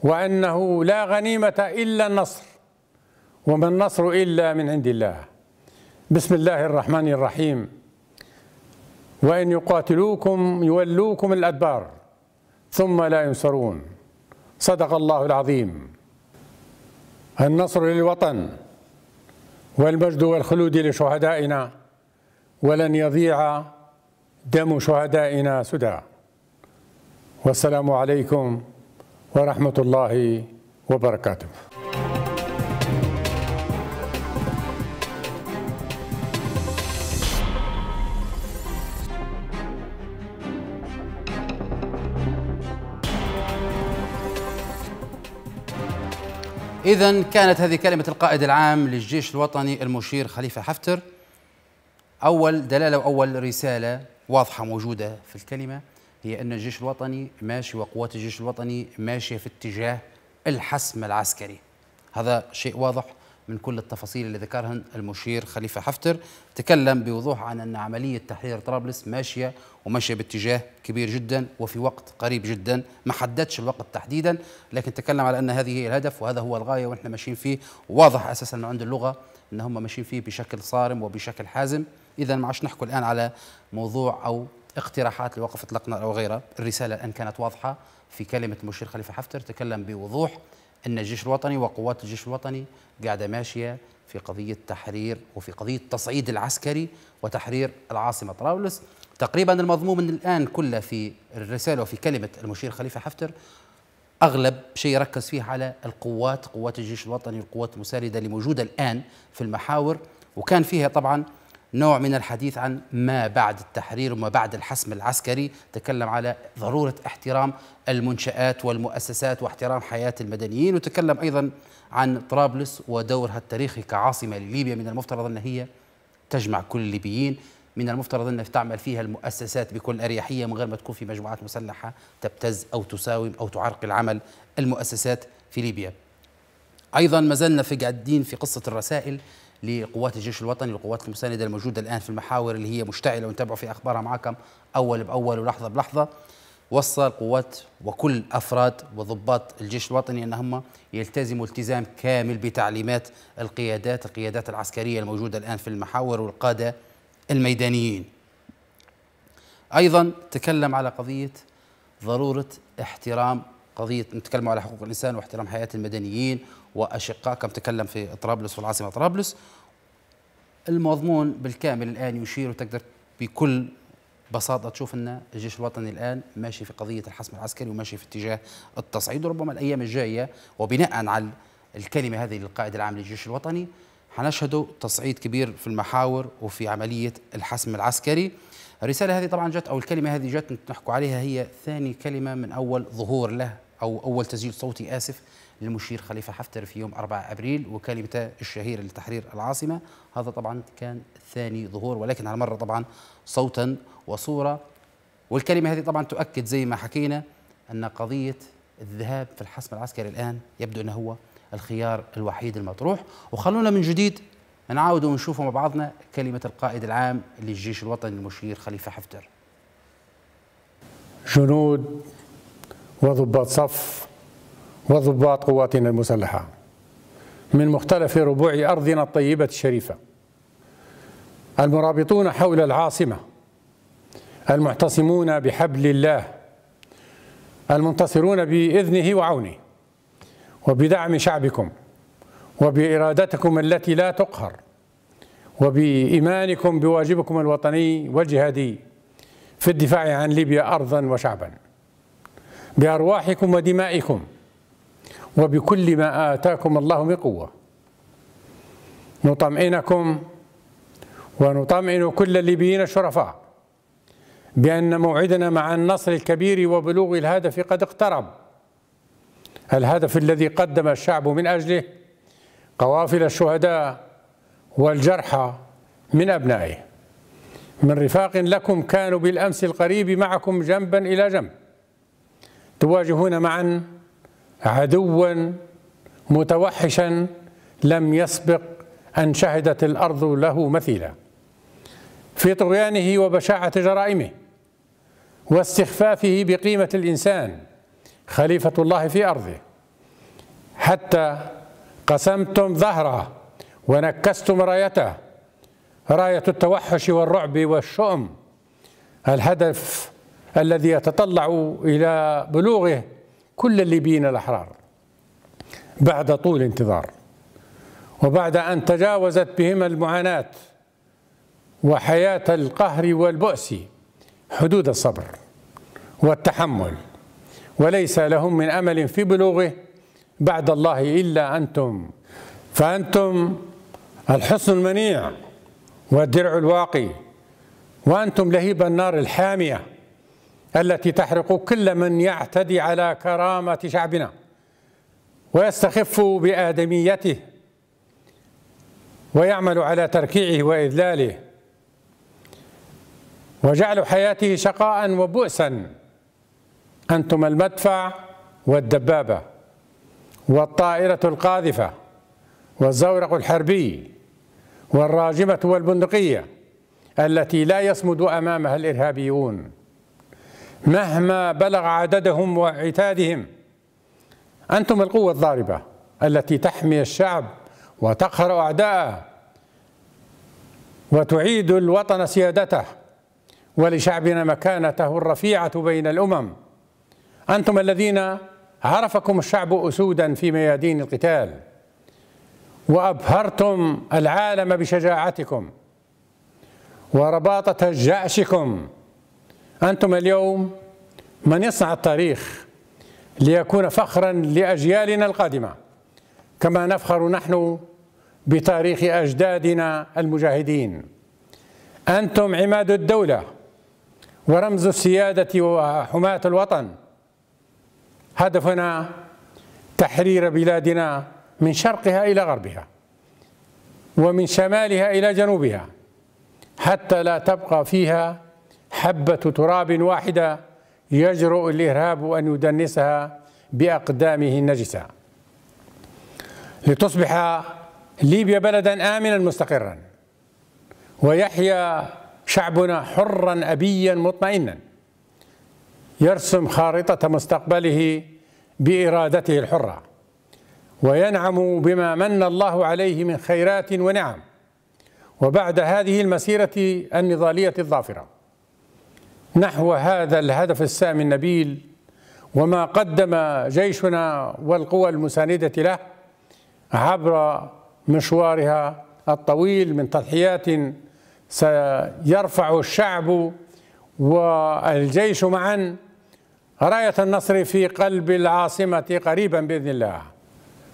وأنه لا غنيمة إلا النصر وما النصر إلا من عند الله بسم الله الرحمن الرحيم وإن يقاتلوكم يولوكم الأدبار ثم لا ينصرون صدق الله العظيم النصر للوطن والمجد والخلود لشهدائنا ولن يضيع دم شهدائنا سدى والسلام عليكم ورحمة الله وبركاته إذا كانت هذه كلمة القائد العام للجيش الوطني المشير خليفة حفتر أول دلالة وأول رسالة واضحة موجودة في الكلمة هي أن الجيش الوطني ماشي وقوات الجيش الوطني ماشية في اتجاه الحسم العسكري هذا شيء واضح من كل التفاصيل اللي ذكرها المشير خليفة حفتر تكلم بوضوح عن أن عملية تحرير طرابلس ماشية وماشية باتجاه كبير جدا وفي وقت قريب جدا ما حددش الوقت تحديدا لكن تكلم على أن هذه هي الهدف وهذا هو الغاية ونحن ماشيين فيه واضح أساسا أنه عند اللغة أن هم ماشيين فيه بشكل صارم وبشكل حازم إذا ما عادش نحكي الآن على موضوع أو اقتراحات لوقف اطلاق نار او غيره، الرساله الان كانت واضحه في كلمه المشير خليفه حفتر تكلم بوضوح ان الجيش الوطني وقوات الجيش الوطني قاعده ماشيه في قضيه تحرير وفي قضيه تصعيد العسكري وتحرير العاصمه طرابلس، تقريبا المضمون الان كله في الرساله وفي كلمه المشير خليفه حفتر اغلب شيء ركز فيه على القوات قوات الجيش الوطني والقوات المسانده اللي موجوده الان في المحاور وكان فيها طبعا نوع من الحديث عن ما بعد التحرير وما بعد الحسم العسكري تكلم على ضرورة احترام المنشآت والمؤسسات واحترام حياة المدنيين وتكلم أيضا عن طرابلس ودورها التاريخي كعاصمة لليبيا من المفترض أن هي تجمع كل الليبيين من المفترض أن تعمل فيها المؤسسات بكل أريحية من غير ما تكون في مجموعات مسلحة تبتز أو تساوم أو تعرقل عمل المؤسسات في ليبيا أيضا ما زلنا في قاعدين في قصة الرسائل لقوات الجيش الوطني والقوات المساندة الموجودة الآن في المحاور اللي هي مشتعلة ونتابعوا في أخبارها معكم أول بأول ولحظة بلحظة وصى القوات وكل أفراد وضباط الجيش الوطني أنهم يلتزموا التزام كامل بتعليمات القيادات القيادات العسكرية الموجودة الآن في المحاور والقادة الميدانيين أيضا تكلم على قضية ضرورة احترام قضيه نتكلم على حقوق الانسان واحترام حياه المدنيين واشقاء كم تكلم في طرابلس والعاصمه طرابلس المضمون بالكامل الان يشير وتقدر بكل بساطه تشوف ان الجيش الوطني الان ماشي في قضيه الحسم العسكري وماشي في اتجاه التصعيد وربما الايام الجايه وبناء على الكلمه هذه للقائد العام للجيش الوطني حنشهد تصعيد كبير في المحاور وفي عمليه الحسم العسكري الرساله هذه طبعا جت او الكلمه هذه جت نحكوا عليها هي ثاني كلمه من اول ظهور له أو أول تسجيل صوتي آسف للمشير خليفة حفتر في يوم 4 أبريل وكلمته الشهيرة لتحرير العاصمة هذا طبعا كان ثاني ظهور ولكن على مرة طبعا صوتا وصورة والكلمة هذه طبعا تؤكد زي ما حكينا أن قضية الذهاب في الحسم العسكري الآن يبدو أنه هو الخيار الوحيد المطروح وخلونا من جديد نعاود ونشوفوا مع بعضنا كلمة القائد العام للجيش الوطني المشير خليفة حفتر جنود وضباط صف وضباط قواتنا المسلحة من مختلف ربوع أرضنا الطيبة الشريفة المرابطون حول العاصمة المعتصمون بحبل الله المنتصرون بإذنه وعونه وبدعم شعبكم وبإرادتكم التي لا تقهر وبإيمانكم بواجبكم الوطني والجهادي في الدفاع عن ليبيا أرضا وشعبا بأرواحكم ودمائكم وبكل ما آتاكم الله من قوة نطمئنكم ونطمئن كل الليبيين الشرفاء بأن موعدنا مع النصر الكبير وبلوغ الهدف قد اقترب الهدف الذي قدم الشعب من أجله قوافل الشهداء والجرحى من أبنائه من رفاق لكم كانوا بالأمس القريب معكم جنبا إلى جنب تواجهون معا عدوا متوحشا لم يسبق ان شهدت الارض له مثيلا في طغيانه وبشاعه جرائمه واستخفافه بقيمه الانسان خليفه الله في ارضه حتى قسمتم ظهره ونكستم رايته رايه التوحش والرعب والشؤم الهدف الذي يتطلع إلى بلوغه كل الليبيين الأحرار بعد طول انتظار وبعد أن تجاوزت بهما المعاناة وحياة القهر والبؤس حدود الصبر والتحمل وليس لهم من أمل في بلوغه بعد الله إلا أنتم فأنتم الحصن المنيع والدرع الواقي وأنتم لهيب النار الحامية التي تحرق كل من يعتدي على كرامة شعبنا ويستخف بآدميته ويعمل على تركيعه وإذلاله وجعل حياته شقاء وبؤسا أنتم المدفع والدبابة والطائرة القاذفة والزورق الحربي والراجمة والبندقية التي لا يصمد أمامها الإرهابيون مهما بلغ عددهم وعتادهم انتم القوه الضاربه التي تحمي الشعب وتقهر اعداءه وتعيد الوطن سيادته ولشعبنا مكانته الرفيعه بين الامم انتم الذين عرفكم الشعب اسودا في ميادين القتال وابهرتم العالم بشجاعتكم ورباطه جأشكم أنتم اليوم من يصنع التاريخ ليكون فخرا لأجيالنا القادمة كما نفخر نحن بتاريخ أجدادنا المجاهدين أنتم عماد الدولة ورمز السيادة وحماة الوطن هدفنا تحرير بلادنا من شرقها إلى غربها ومن شمالها إلى جنوبها حتى لا تبقى فيها حبة تراب واحدة يجرؤ الإرهاب أن يدنسها بأقدامه النجسة لتصبح ليبيا بلدا آمنا مستقرا ويحيا شعبنا حرا أبيا مطمئنا يرسم خارطة مستقبله بإرادته الحرة وينعم بما من الله عليه من خيرات ونعم وبعد هذه المسيرة النضالية الظافرة نحو هذا الهدف السامي النبيل وما قدم جيشنا والقوى المساندة له عبر مشوارها الطويل من تضحيات سيرفع الشعب والجيش معا راية النصر في قلب العاصمة قريبا بإذن الله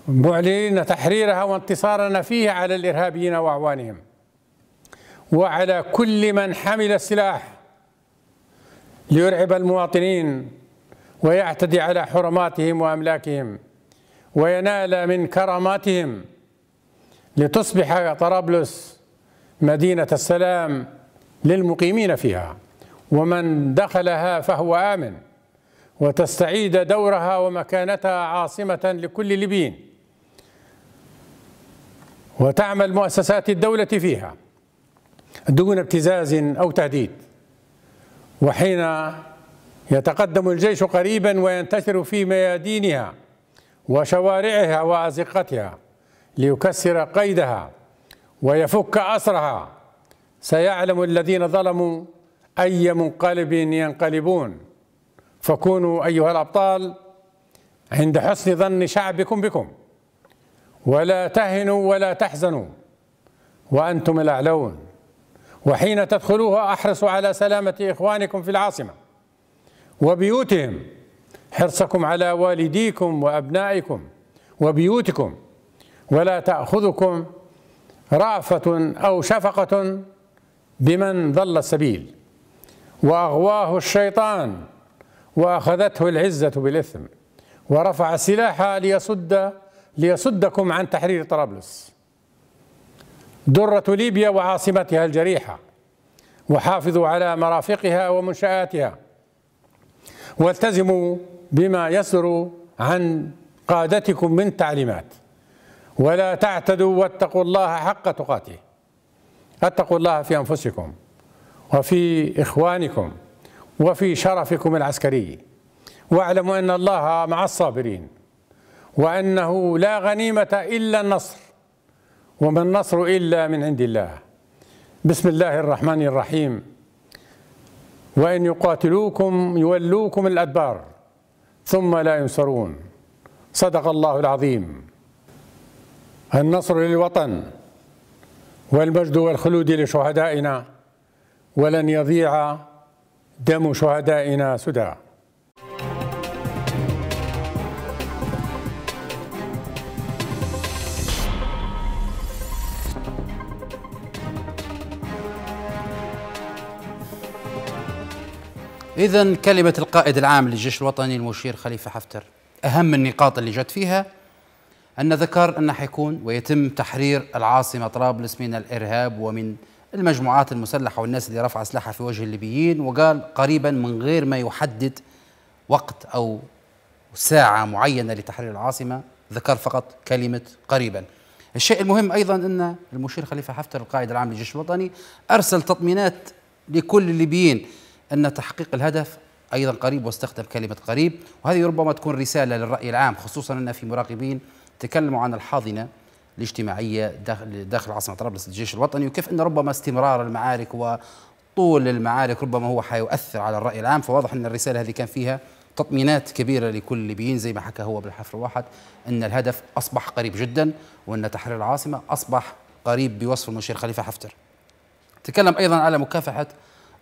معلنين تحريرها وانتصارنا فيه على الإرهابيين وأعوانهم وعلى كل من حمل السلاح ليرعب المواطنين ويعتدي على حرماتهم واملاكهم وينال من كراماتهم لتصبح طرابلس مدينه السلام للمقيمين فيها ومن دخلها فهو امن وتستعيد دورها ومكانتها عاصمه لكل ليبيين وتعمل مؤسسات الدوله فيها دون ابتزاز او تهديد وحين يتقدم الجيش قريبا وينتشر في ميادينها وشوارعها وازقتها ليكسر قيدها ويفك اسرها سيعلم الذين ظلموا اي منقلب ينقلبون فكونوا ايها الابطال عند حسن ظن شعبكم بكم ولا تهنوا ولا تحزنوا وانتم الاعلون وحين تدخلوها احرصوا على سلامه اخوانكم في العاصمه وبيوتهم حرصكم على والديكم وابنائكم وبيوتكم ولا تاخذكم رافه او شفقه بمن ضل السبيل واغواه الشيطان واخذته العزه بالاثم ورفع السلاح ليصد ليصدكم عن تحرير طرابلس درة ليبيا وعاصمتها الجريحة وحافظوا على مرافقها ومنشآتها والتزموا بما يسر عن قادتكم من تعليمات ولا تعتدوا واتقوا الله حق تقاته اتقوا الله في انفسكم وفي اخوانكم وفي شرفكم العسكري واعلموا ان الله مع الصابرين وانه لا غنيمه الا النصر وما النصر إلا من عند الله بسم الله الرحمن الرحيم وإن يقاتلوكم يولوكم الأدبار ثم لا ينصرون صدق الله العظيم النصر للوطن والمجد والخلود لشهدائنا ولن يضيع دم شهدائنا سدى إذا كلمة القائد العام للجيش الوطني المشير خليفة حفتر أهم النقاط اللي جت فيها أن ذكر أنه حيكون ويتم تحرير العاصمة طرابلس من الإرهاب ومن المجموعات المسلحة والناس اللي رفع سلاحها في وجه الليبيين وقال قريبا من غير ما يحدد وقت أو ساعة معينة لتحرير العاصمة ذكر فقط كلمة قريبا الشيء المهم أيضا أن المشير خليفة حفتر القائد العام للجيش الوطني أرسل تطمينات لكل الليبيين أن تحقيق الهدف أيضا قريب واستخدم كلمة قريب وهذه ربما تكون رسالة للرأي العام خصوصا أن في مراقبين تكلموا عن الحاضنة الاجتماعية داخل داخل عاصمة طرابلس الجيش الوطني وكيف أن ربما استمرار المعارك وطول المعارك ربما هو حيؤثر على الرأي العام فواضح أن الرسالة هذه كان فيها تطمينات كبيرة لكل الليبيين زي ما حكى هو بالحفر الواحد أن الهدف أصبح قريب جدا وأن تحرير العاصمة أصبح قريب بوصف المشير خليفة حفتر تكلم أيضا على مكافحة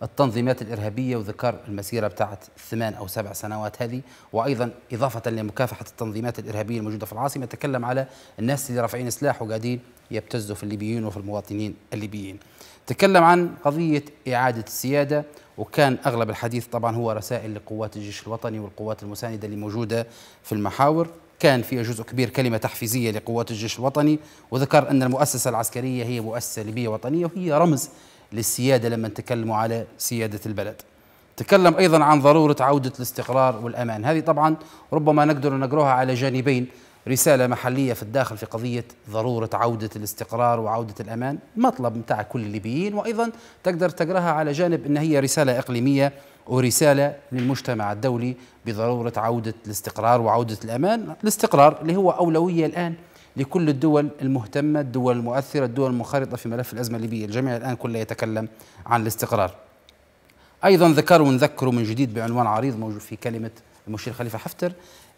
التنظيمات الارهابيه وذكر المسيره بتاعت ثمان او سبع سنوات هذه وايضا اضافه لمكافحه التنظيمات الارهابيه الموجوده في العاصمه تكلم على الناس اللي رافعين سلاح وقاعدين يبتزوا في الليبيين وفي المواطنين الليبيين. تكلم عن قضيه اعاده السياده وكان اغلب الحديث طبعا هو رسائل لقوات الجيش الوطني والقوات المسانده اللي موجوده في المحاور كان فيها جزء كبير كلمة تحفيزية لقوات الجيش الوطني وذكر أن المؤسسة العسكرية هي مؤسسة ليبية وطنية وهي رمز للسيادة لما تكلموا على سيادة البلد تكلم أيضا عن ضرورة عودة الاستقرار والأمان هذه طبعا ربما نقدر نقراها على جانبين رسالة محلية في الداخل في قضية ضرورة عودة الاستقرار وعودة الأمان مطلب متاع كل الليبيين وأيضا تقدر تقراها على جانب أن هي رسالة إقليمية ورسالة للمجتمع الدولي بضرورة عودة الاستقرار وعودة الأمان الاستقرار اللي هو أولوية الآن لكل الدول المهتمة الدول المؤثرة الدول المنخرطة في ملف الأزمة الليبية الجميع الآن كله يتكلم عن الاستقرار أيضا ذكروا ونذكروا من جديد بعنوان عريض موجود في كلمة المشير خليفة حفتر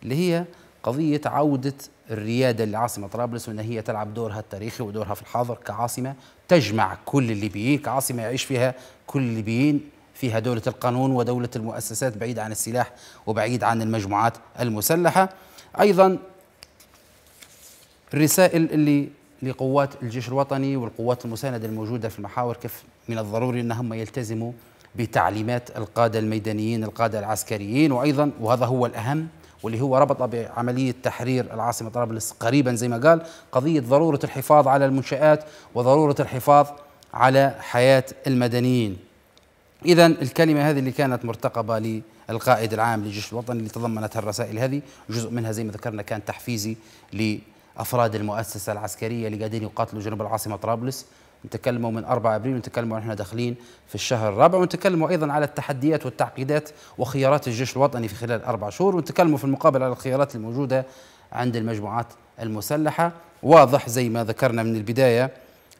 اللي هي قضية عودة الريادة لعاصمة طرابلس وأن هي تلعب دورها التاريخي ودورها في الحاضر كعاصمة تجمع كل الليبيين كعاصمة يعيش فيها كل الليبيين فيها دولة القانون ودولة المؤسسات بعيد عن السلاح وبعيد عن المجموعات المسلحة أيضا الرسائل اللي لقوات الجيش الوطني والقوات المساندة الموجودة في المحاور كيف من الضروري أنهم يلتزموا بتعليمات القادة الميدانيين القادة العسكريين وأيضا وهذا هو الأهم واللي هو ربط بعملية تحرير العاصمة طرابلس قريبا زي ما قال قضية ضرورة الحفاظ على المنشآت وضرورة الحفاظ على حياة المدنيين إذا الكلمة هذه اللي كانت مرتقبة للقائد العام للجيش الوطني اللي تضمنت الرسائل هذه جزء منها زي ما ذكرنا كان تحفيزي أفراد المؤسسة العسكرية اللي قاعدين يقاتلوا جنوب العاصمة طرابلس نتكلموا من 4 ابريل نتكلموا احنا داخلين في الشهر الرابع ونتكلموا ايضا على التحديات والتعقيدات وخيارات الجيش الوطني في خلال اربع شهور ونتكلموا في المقابل على الخيارات الموجوده عند المجموعات المسلحه واضح زي ما ذكرنا من البدايه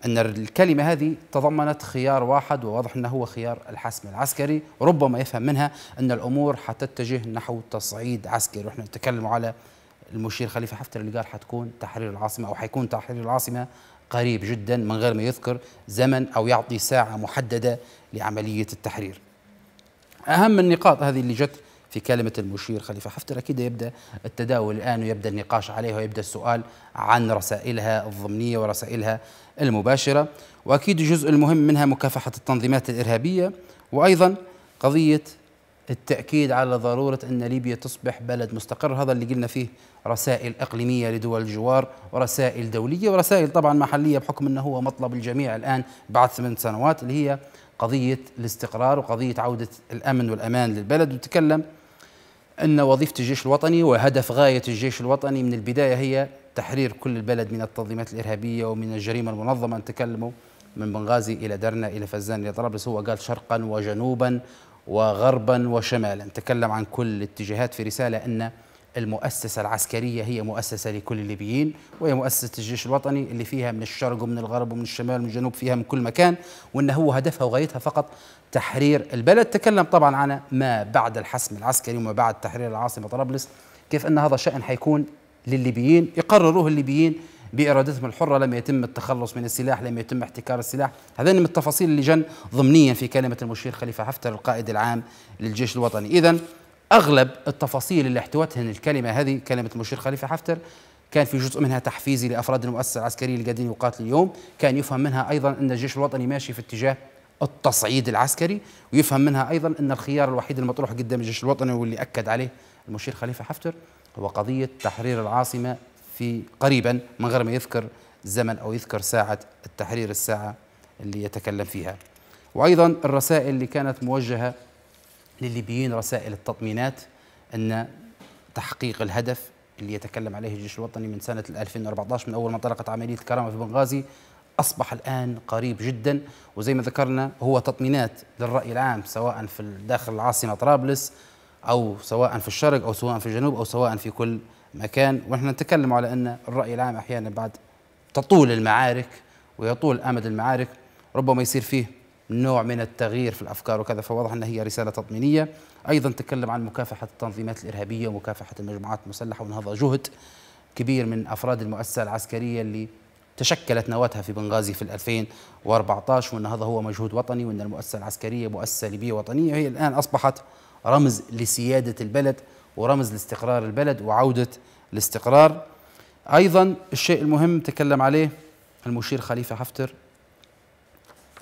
ان الكلمه هذه تضمنت خيار واحد وواضح انه هو خيار الحسم العسكري ربما يفهم منها ان الامور حتتجه نحو تصعيد عسكري واحنا نتكلم على المشير خليفه حفتر اللي قال حتكون تحرير العاصمه او حيكون تحرير العاصمه قريب جدا من غير ما يذكر زمن او يعطي ساعه محدده لعمليه التحرير. اهم النقاط هذه اللي جت في كلمة المشير خليفة حفتر أكيد يبدأ التداول الآن ويبدأ النقاش عليها ويبدأ السؤال عن رسائلها الضمنية ورسائلها المباشرة وأكيد جزء المهم منها مكافحة التنظيمات الإرهابية وأيضا قضية التأكيد على ضرورة أن ليبيا تصبح بلد مستقر هذا اللي قلنا فيه رسائل إقليمية لدول الجوار ورسائل دولية ورسائل طبعا محلية بحكم أنه هو مطلب الجميع الآن بعد ثمان سنوات اللي هي قضية الاستقرار وقضية عودة الأمن والأمان للبلد وتكلم أن وظيفة الجيش الوطني وهدف غاية الجيش الوطني من البداية هي تحرير كل البلد من التنظيمات الإرهابية ومن الجريمة المنظمة تكلموا من بنغازي إلى درنا إلى فزان إلى طرابلس هو قال شرقا وجنوبا وغربا وشمالا تكلم عن كل الاتجاهات في رسالة أن المؤسسة العسكرية هي مؤسسة لكل الليبيين وهي مؤسسة الجيش الوطني اللي فيها من الشرق ومن الغرب ومن الشمال ومن الجنوب فيها من كل مكان وأن هو هدفها وغايتها فقط تحرير البلد تكلم طبعا عن ما بعد الحسم العسكري وما بعد تحرير العاصمة طرابلس كيف أن هذا الشأن حيكون للليبيين يقرروه الليبيين بارادتهم الحره لم يتم التخلص من السلاح لم يتم احتكار السلاح هذين من التفاصيل اللي جن ضمنيا في كلمه المشير خليفه حفتر القائد العام للجيش الوطني اذا اغلب التفاصيل اللي احتوتهن الكلمه هذه كلمه المشير خليفه حفتر كان في جزء منها تحفيزي لافراد المؤسسه العسكريه اللي قاعدين يقاتلوا اليوم، كان يفهم منها ايضا ان الجيش الوطني ماشي في اتجاه التصعيد العسكري، ويفهم منها ايضا ان الخيار الوحيد المطروح قدام الجيش الوطني واللي اكد عليه المشير خليفه حفتر هو قضيه تحرير العاصمه في قريبا من غير ما يذكر زمن أو يذكر ساعة التحرير الساعة اللي يتكلم فيها وأيضا الرسائل اللي كانت موجهة للليبيين رسائل التطمينات أن تحقيق الهدف اللي يتكلم عليه الجيش الوطني من سنة 2014 من أول ما انطلقت عملية الكرامة في بنغازي أصبح الآن قريب جدا وزي ما ذكرنا هو تطمينات للرأي العام سواء في داخل العاصمة طرابلس أو سواء في الشرق أو سواء في الجنوب أو سواء في كل مكان ونحن نتكلم على أن الرأي العام أحيانا بعد تطول المعارك ويطول أمد المعارك ربما يصير فيه نوع من التغيير في الافكار وكذا فواضح انها هي رساله تطمينيه ايضا تكلم عن مكافحه التنظيمات الارهابيه ومكافحه المجموعات المسلحه وان هذا جهد كبير من افراد المؤسسه العسكريه اللي تشكلت نواتها في بنغازي في 2014 وان هذا هو مجهود وطني وان المؤسسه العسكريه مؤسسه ليبيه وطنيه هي الان اصبحت رمز لسياده البلد ورمز لاستقرار البلد وعودة الاستقرار أيضا الشيء المهم تكلم عليه المشير خليفة حفتر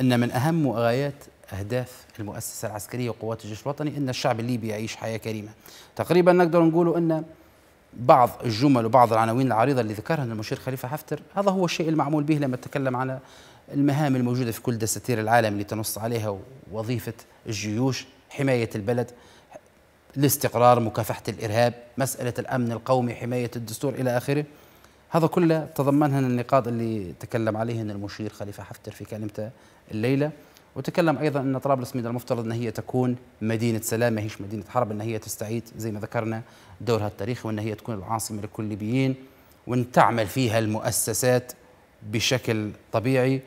أن من أهم وغايات أهداف المؤسسة العسكرية وقوات الجيش الوطني أن الشعب الليبي يعيش حياة كريمة تقريبا نقدر نقول أن بعض الجمل وبعض العناوين العريضة اللي ذكرها المشير خليفة حفتر هذا هو الشيء المعمول به لما تكلم على المهام الموجودة في كل دساتير العالم اللي تنص عليها وظيفة الجيوش حماية البلد الاستقرار مكافحة الإرهاب مسألة الأمن القومي حماية الدستور إلى آخره هذا كله تضمنها النقاط اللي تكلم عليها المشير خليفة حفتر في كلمته الليلة وتكلم أيضا أن طرابلس من المفترض أن هي تكون مدينة سلام ما هيش مدينة حرب أن هي تستعيد زي ما ذكرنا دورها التاريخي وأن هي تكون العاصمة لكل ليبيين وأن تعمل فيها المؤسسات بشكل طبيعي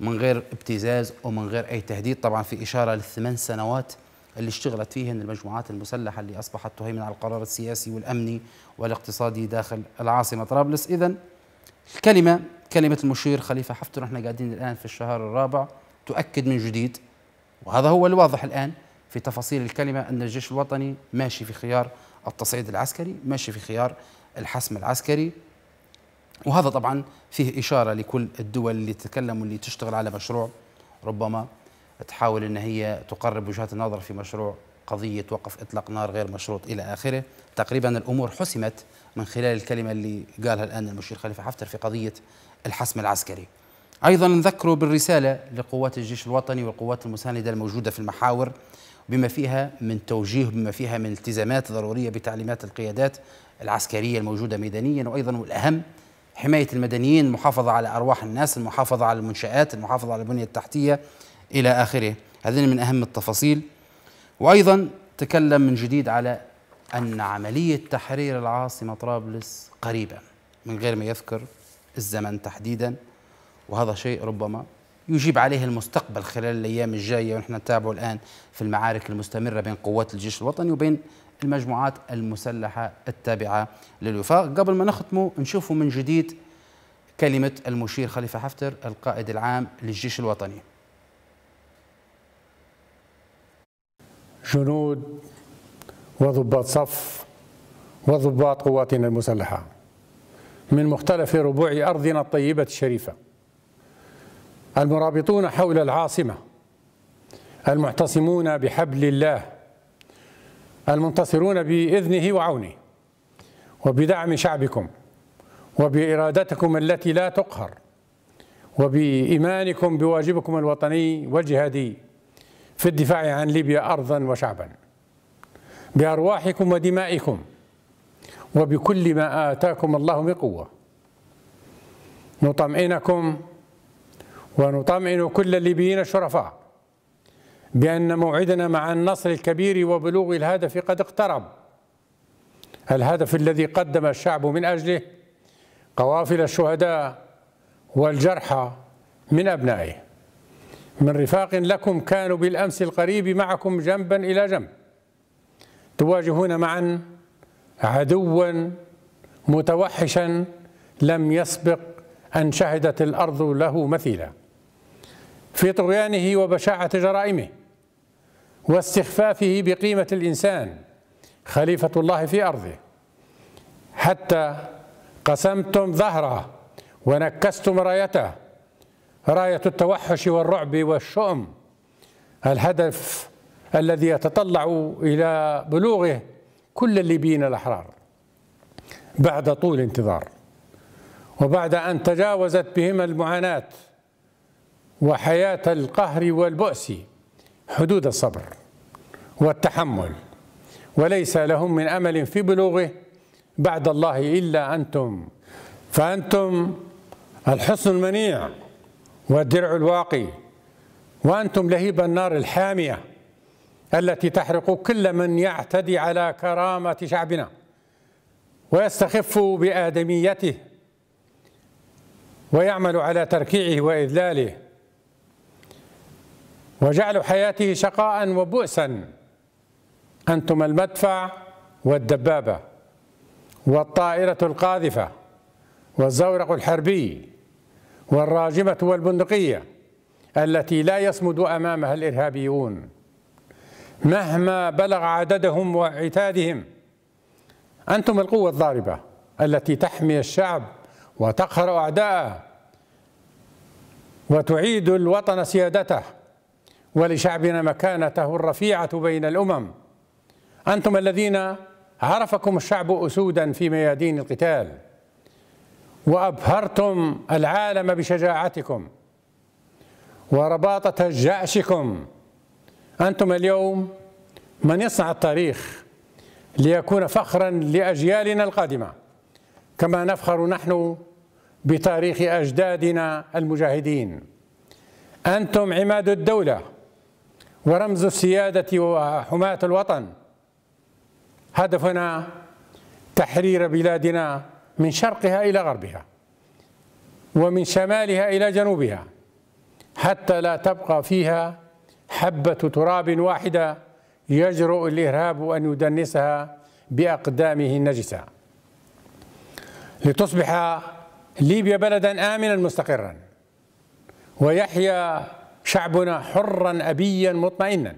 من غير ابتزاز ومن غير أي تهديد طبعا في إشارة للثمان سنوات اللي اشتغلت فيهن المجموعات المسلحة اللي أصبحت تهيمن على القرار السياسي والأمني والاقتصادي داخل العاصمة طرابلس إذا الكلمة كلمة المشير خليفة حفتر نحن قاعدين الآن في الشهر الرابع تؤكد من جديد وهذا هو الواضح الآن في تفاصيل الكلمة أن الجيش الوطني ماشي في خيار التصعيد العسكري ماشي في خيار الحسم العسكري وهذا طبعا فيه إشارة لكل الدول اللي تتكلم واللي تشتغل على مشروع ربما تحاول ان هي تقرب وجهات النظر في مشروع قضيه وقف اطلاق نار غير مشروط الى اخره، تقريبا الامور حسمت من خلال الكلمه اللي قالها الان المشير خليفه حفتر في قضيه الحسم العسكري. ايضا نذكره بالرساله لقوات الجيش الوطني والقوات المسانده الموجوده في المحاور بما فيها من توجيه بما فيها من التزامات ضروريه بتعليمات القيادات العسكريه الموجوده ميدانيا وايضا والاهم حمايه المدنيين المحافظه على ارواح الناس المحافظه على المنشات المحافظه على البنيه التحتيه إلى آخره هذين من أهم التفاصيل وأيضا تكلم من جديد على أن عملية تحرير العاصمة طرابلس قريبة من غير ما يذكر الزمن تحديدا وهذا شيء ربما يجيب عليه المستقبل خلال الأيام الجاية ونحن نتابعه الآن في المعارك المستمرة بين قوات الجيش الوطني وبين المجموعات المسلحة التابعة للوفاق قبل ما نختمه نشوفه من جديد كلمة المشير خليفة حفتر القائد العام للجيش الوطني جنود وضباط صف وضباط قواتنا المسلحة من مختلف ربوع أرضنا الطيبة الشريفة المرابطون حول العاصمة المعتصمون بحبل الله المنتصرون بإذنه وعونه وبدعم شعبكم وبإرادتكم التي لا تقهر وبإيمانكم بواجبكم الوطني والجهادي في الدفاع عن ليبيا أرضا وشعبا بأرواحكم ودمائكم وبكل ما آتاكم الله من قوة نطمئنكم ونطمئن كل الليبيين الشرفاء بأن موعدنا مع النصر الكبير وبلوغ الهدف قد اقترب الهدف الذي قدم الشعب من أجله قوافل الشهداء والجرحى من أبنائه من رفاق لكم كانوا بالأمس القريب معكم جنبا إلى جنب تواجهون معا عدوا متوحشا لم يسبق أن شهدت الأرض له مثيلا في طغيانه وبشاعة جرائمه واستخفافه بقيمة الإنسان خليفة الله في أرضه حتى قسمتم ظهره ونكستم رايته رايه التوحش والرعب والشؤم الهدف الذي يتطلع الى بلوغه كل الليبيين الاحرار بعد طول انتظار وبعد ان تجاوزت بهم المعاناه وحياه القهر والبؤس حدود الصبر والتحمل وليس لهم من امل في بلوغه بعد الله الا انتم فانتم الحصن المنيع والدرع الواقي وأنتم لهيب النار الحامية التي تحرق كل من يعتدي على كرامة شعبنا ويستخف بآدميته ويعمل على تركيعه وإذلاله وجعل حياته شقاء وبؤسا أنتم المدفع والدبابة والطائرة القاذفة والزورق الحربي والراجمة والبندقية التي لا يصمد أمامها الإرهابيون مهما بلغ عددهم وعتادهم أنتم القوة الضاربة التي تحمي الشعب وتقهر أعداءه وتعيد الوطن سيادته ولشعبنا مكانته الرفيعة بين الأمم أنتم الذين عرفكم الشعب أسودا في ميادين القتال وابهرتم العالم بشجاعتكم ورباطه جأشكم انتم اليوم من يصنع التاريخ ليكون فخرا لاجيالنا القادمه كما نفخر نحن بتاريخ اجدادنا المجاهدين انتم عماد الدوله ورمز السياده وحماه الوطن هدفنا تحرير بلادنا من شرقها إلى غربها ومن شمالها إلى جنوبها حتى لا تبقى فيها حبة تراب واحدة يجرؤ الإرهاب أن يدنسها بأقدامه النجسة لتصبح ليبيا بلدا آمنا مستقرا ويحيا شعبنا حرا أبيا مطمئنا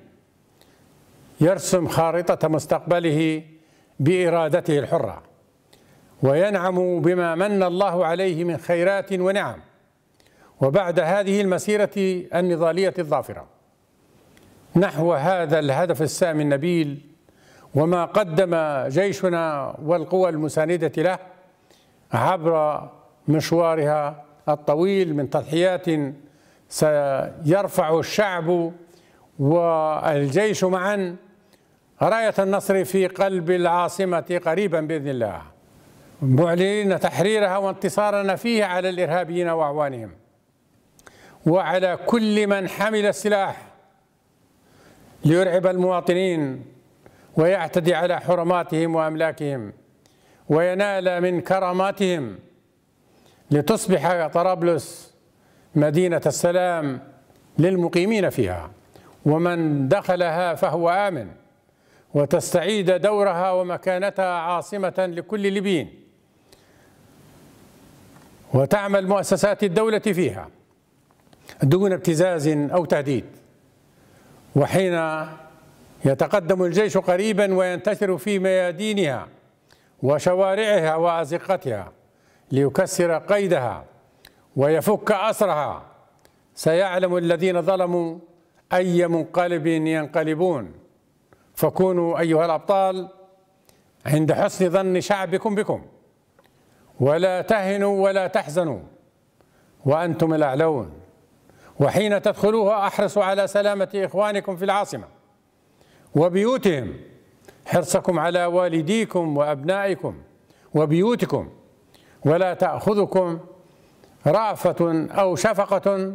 يرسم خارطة مستقبله بإرادته الحرة وينعم بما من الله عليه من خيرات ونعم وبعد هذه المسيرة النضالية الظافرة نحو هذا الهدف السامي النبيل وما قدم جيشنا والقوى المساندة له عبر مشوارها الطويل من تضحيات سيرفع الشعب والجيش معا راية النصر في قلب العاصمة قريبا بإذن الله معلنين تحريرها وانتصارنا فيه على الإرهابيين وأعوانهم وعلى كل من حمل السلاح ليرعب المواطنين ويعتدي على حرماتهم وأملاكهم وينال من كراماتهم لتصبح طرابلس مدينة السلام للمقيمين فيها ومن دخلها فهو آمن وتستعيد دورها ومكانتها عاصمة لكل ليبيين وتعمل مؤسسات الدولة فيها دون ابتزاز أو تهديد وحين يتقدم الجيش قريبا وينتشر في ميادينها وشوارعها وأزقتها ليكسر قيدها ويفك أسرها سيعلم الذين ظلموا أي منقلب ينقلبون فكونوا أيها الأبطال عند حسن ظن شعبكم بكم ولا تهنوا ولا تحزنوا وأنتم الأعلون وحين تدخلوها أحرصوا على سلامة إخوانكم في العاصمة وبيوتهم حرصكم على والديكم وأبنائكم وبيوتكم ولا تأخذكم رأفة أو شفقة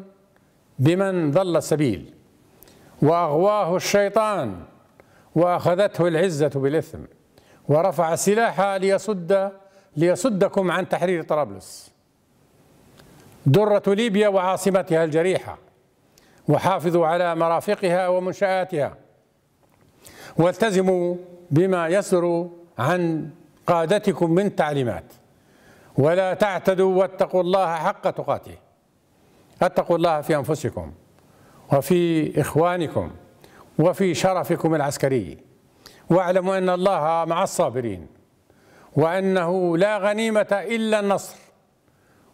بمن ضل السبيل وأغواه الشيطان وأخذته العزة بالإثم ورفع السلاح ليصد ليصدكم عن تحرير طرابلس درة ليبيا وعاصمتها الجريحة وحافظوا على مرافقها ومنشآتها والتزموا بما يسر عن قادتكم من تعليمات ولا تعتدوا واتقوا الله حق تقاته اتقوا الله في انفسكم وفي اخوانكم وفي شرفكم العسكري واعلموا ان الله مع الصابرين وأنه لا غنيمة إلا النصر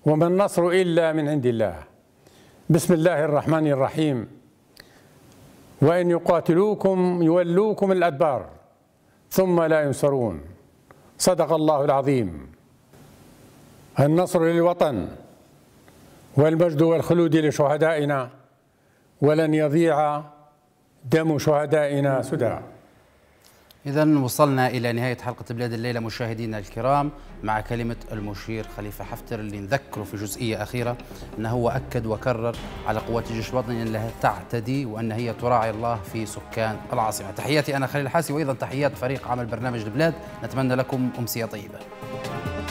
وما النصر إلا من عند الله بسم الله الرحمن الرحيم وإن يقاتلوكم يولوكم الأدبار ثم لا ينصرون صدق الله العظيم النصر للوطن والمجد والخلود لشهدائنا ولن يضيع دم شهدائنا سدى إذا وصلنا إلى نهاية حلقة بلاد الليلة مشاهدينا الكرام مع كلمة المشير خليفة حفتر اللي نذكره في جزئية أخيرة أنه هو أكد وكرر على قوات الجيش الوطني أنها تعتدي وأن هي تراعي الله في سكان العاصمة تحياتي أنا خليل الحاسي وأيضا تحيات فريق عمل برنامج البلاد نتمنى لكم أمسية طيبة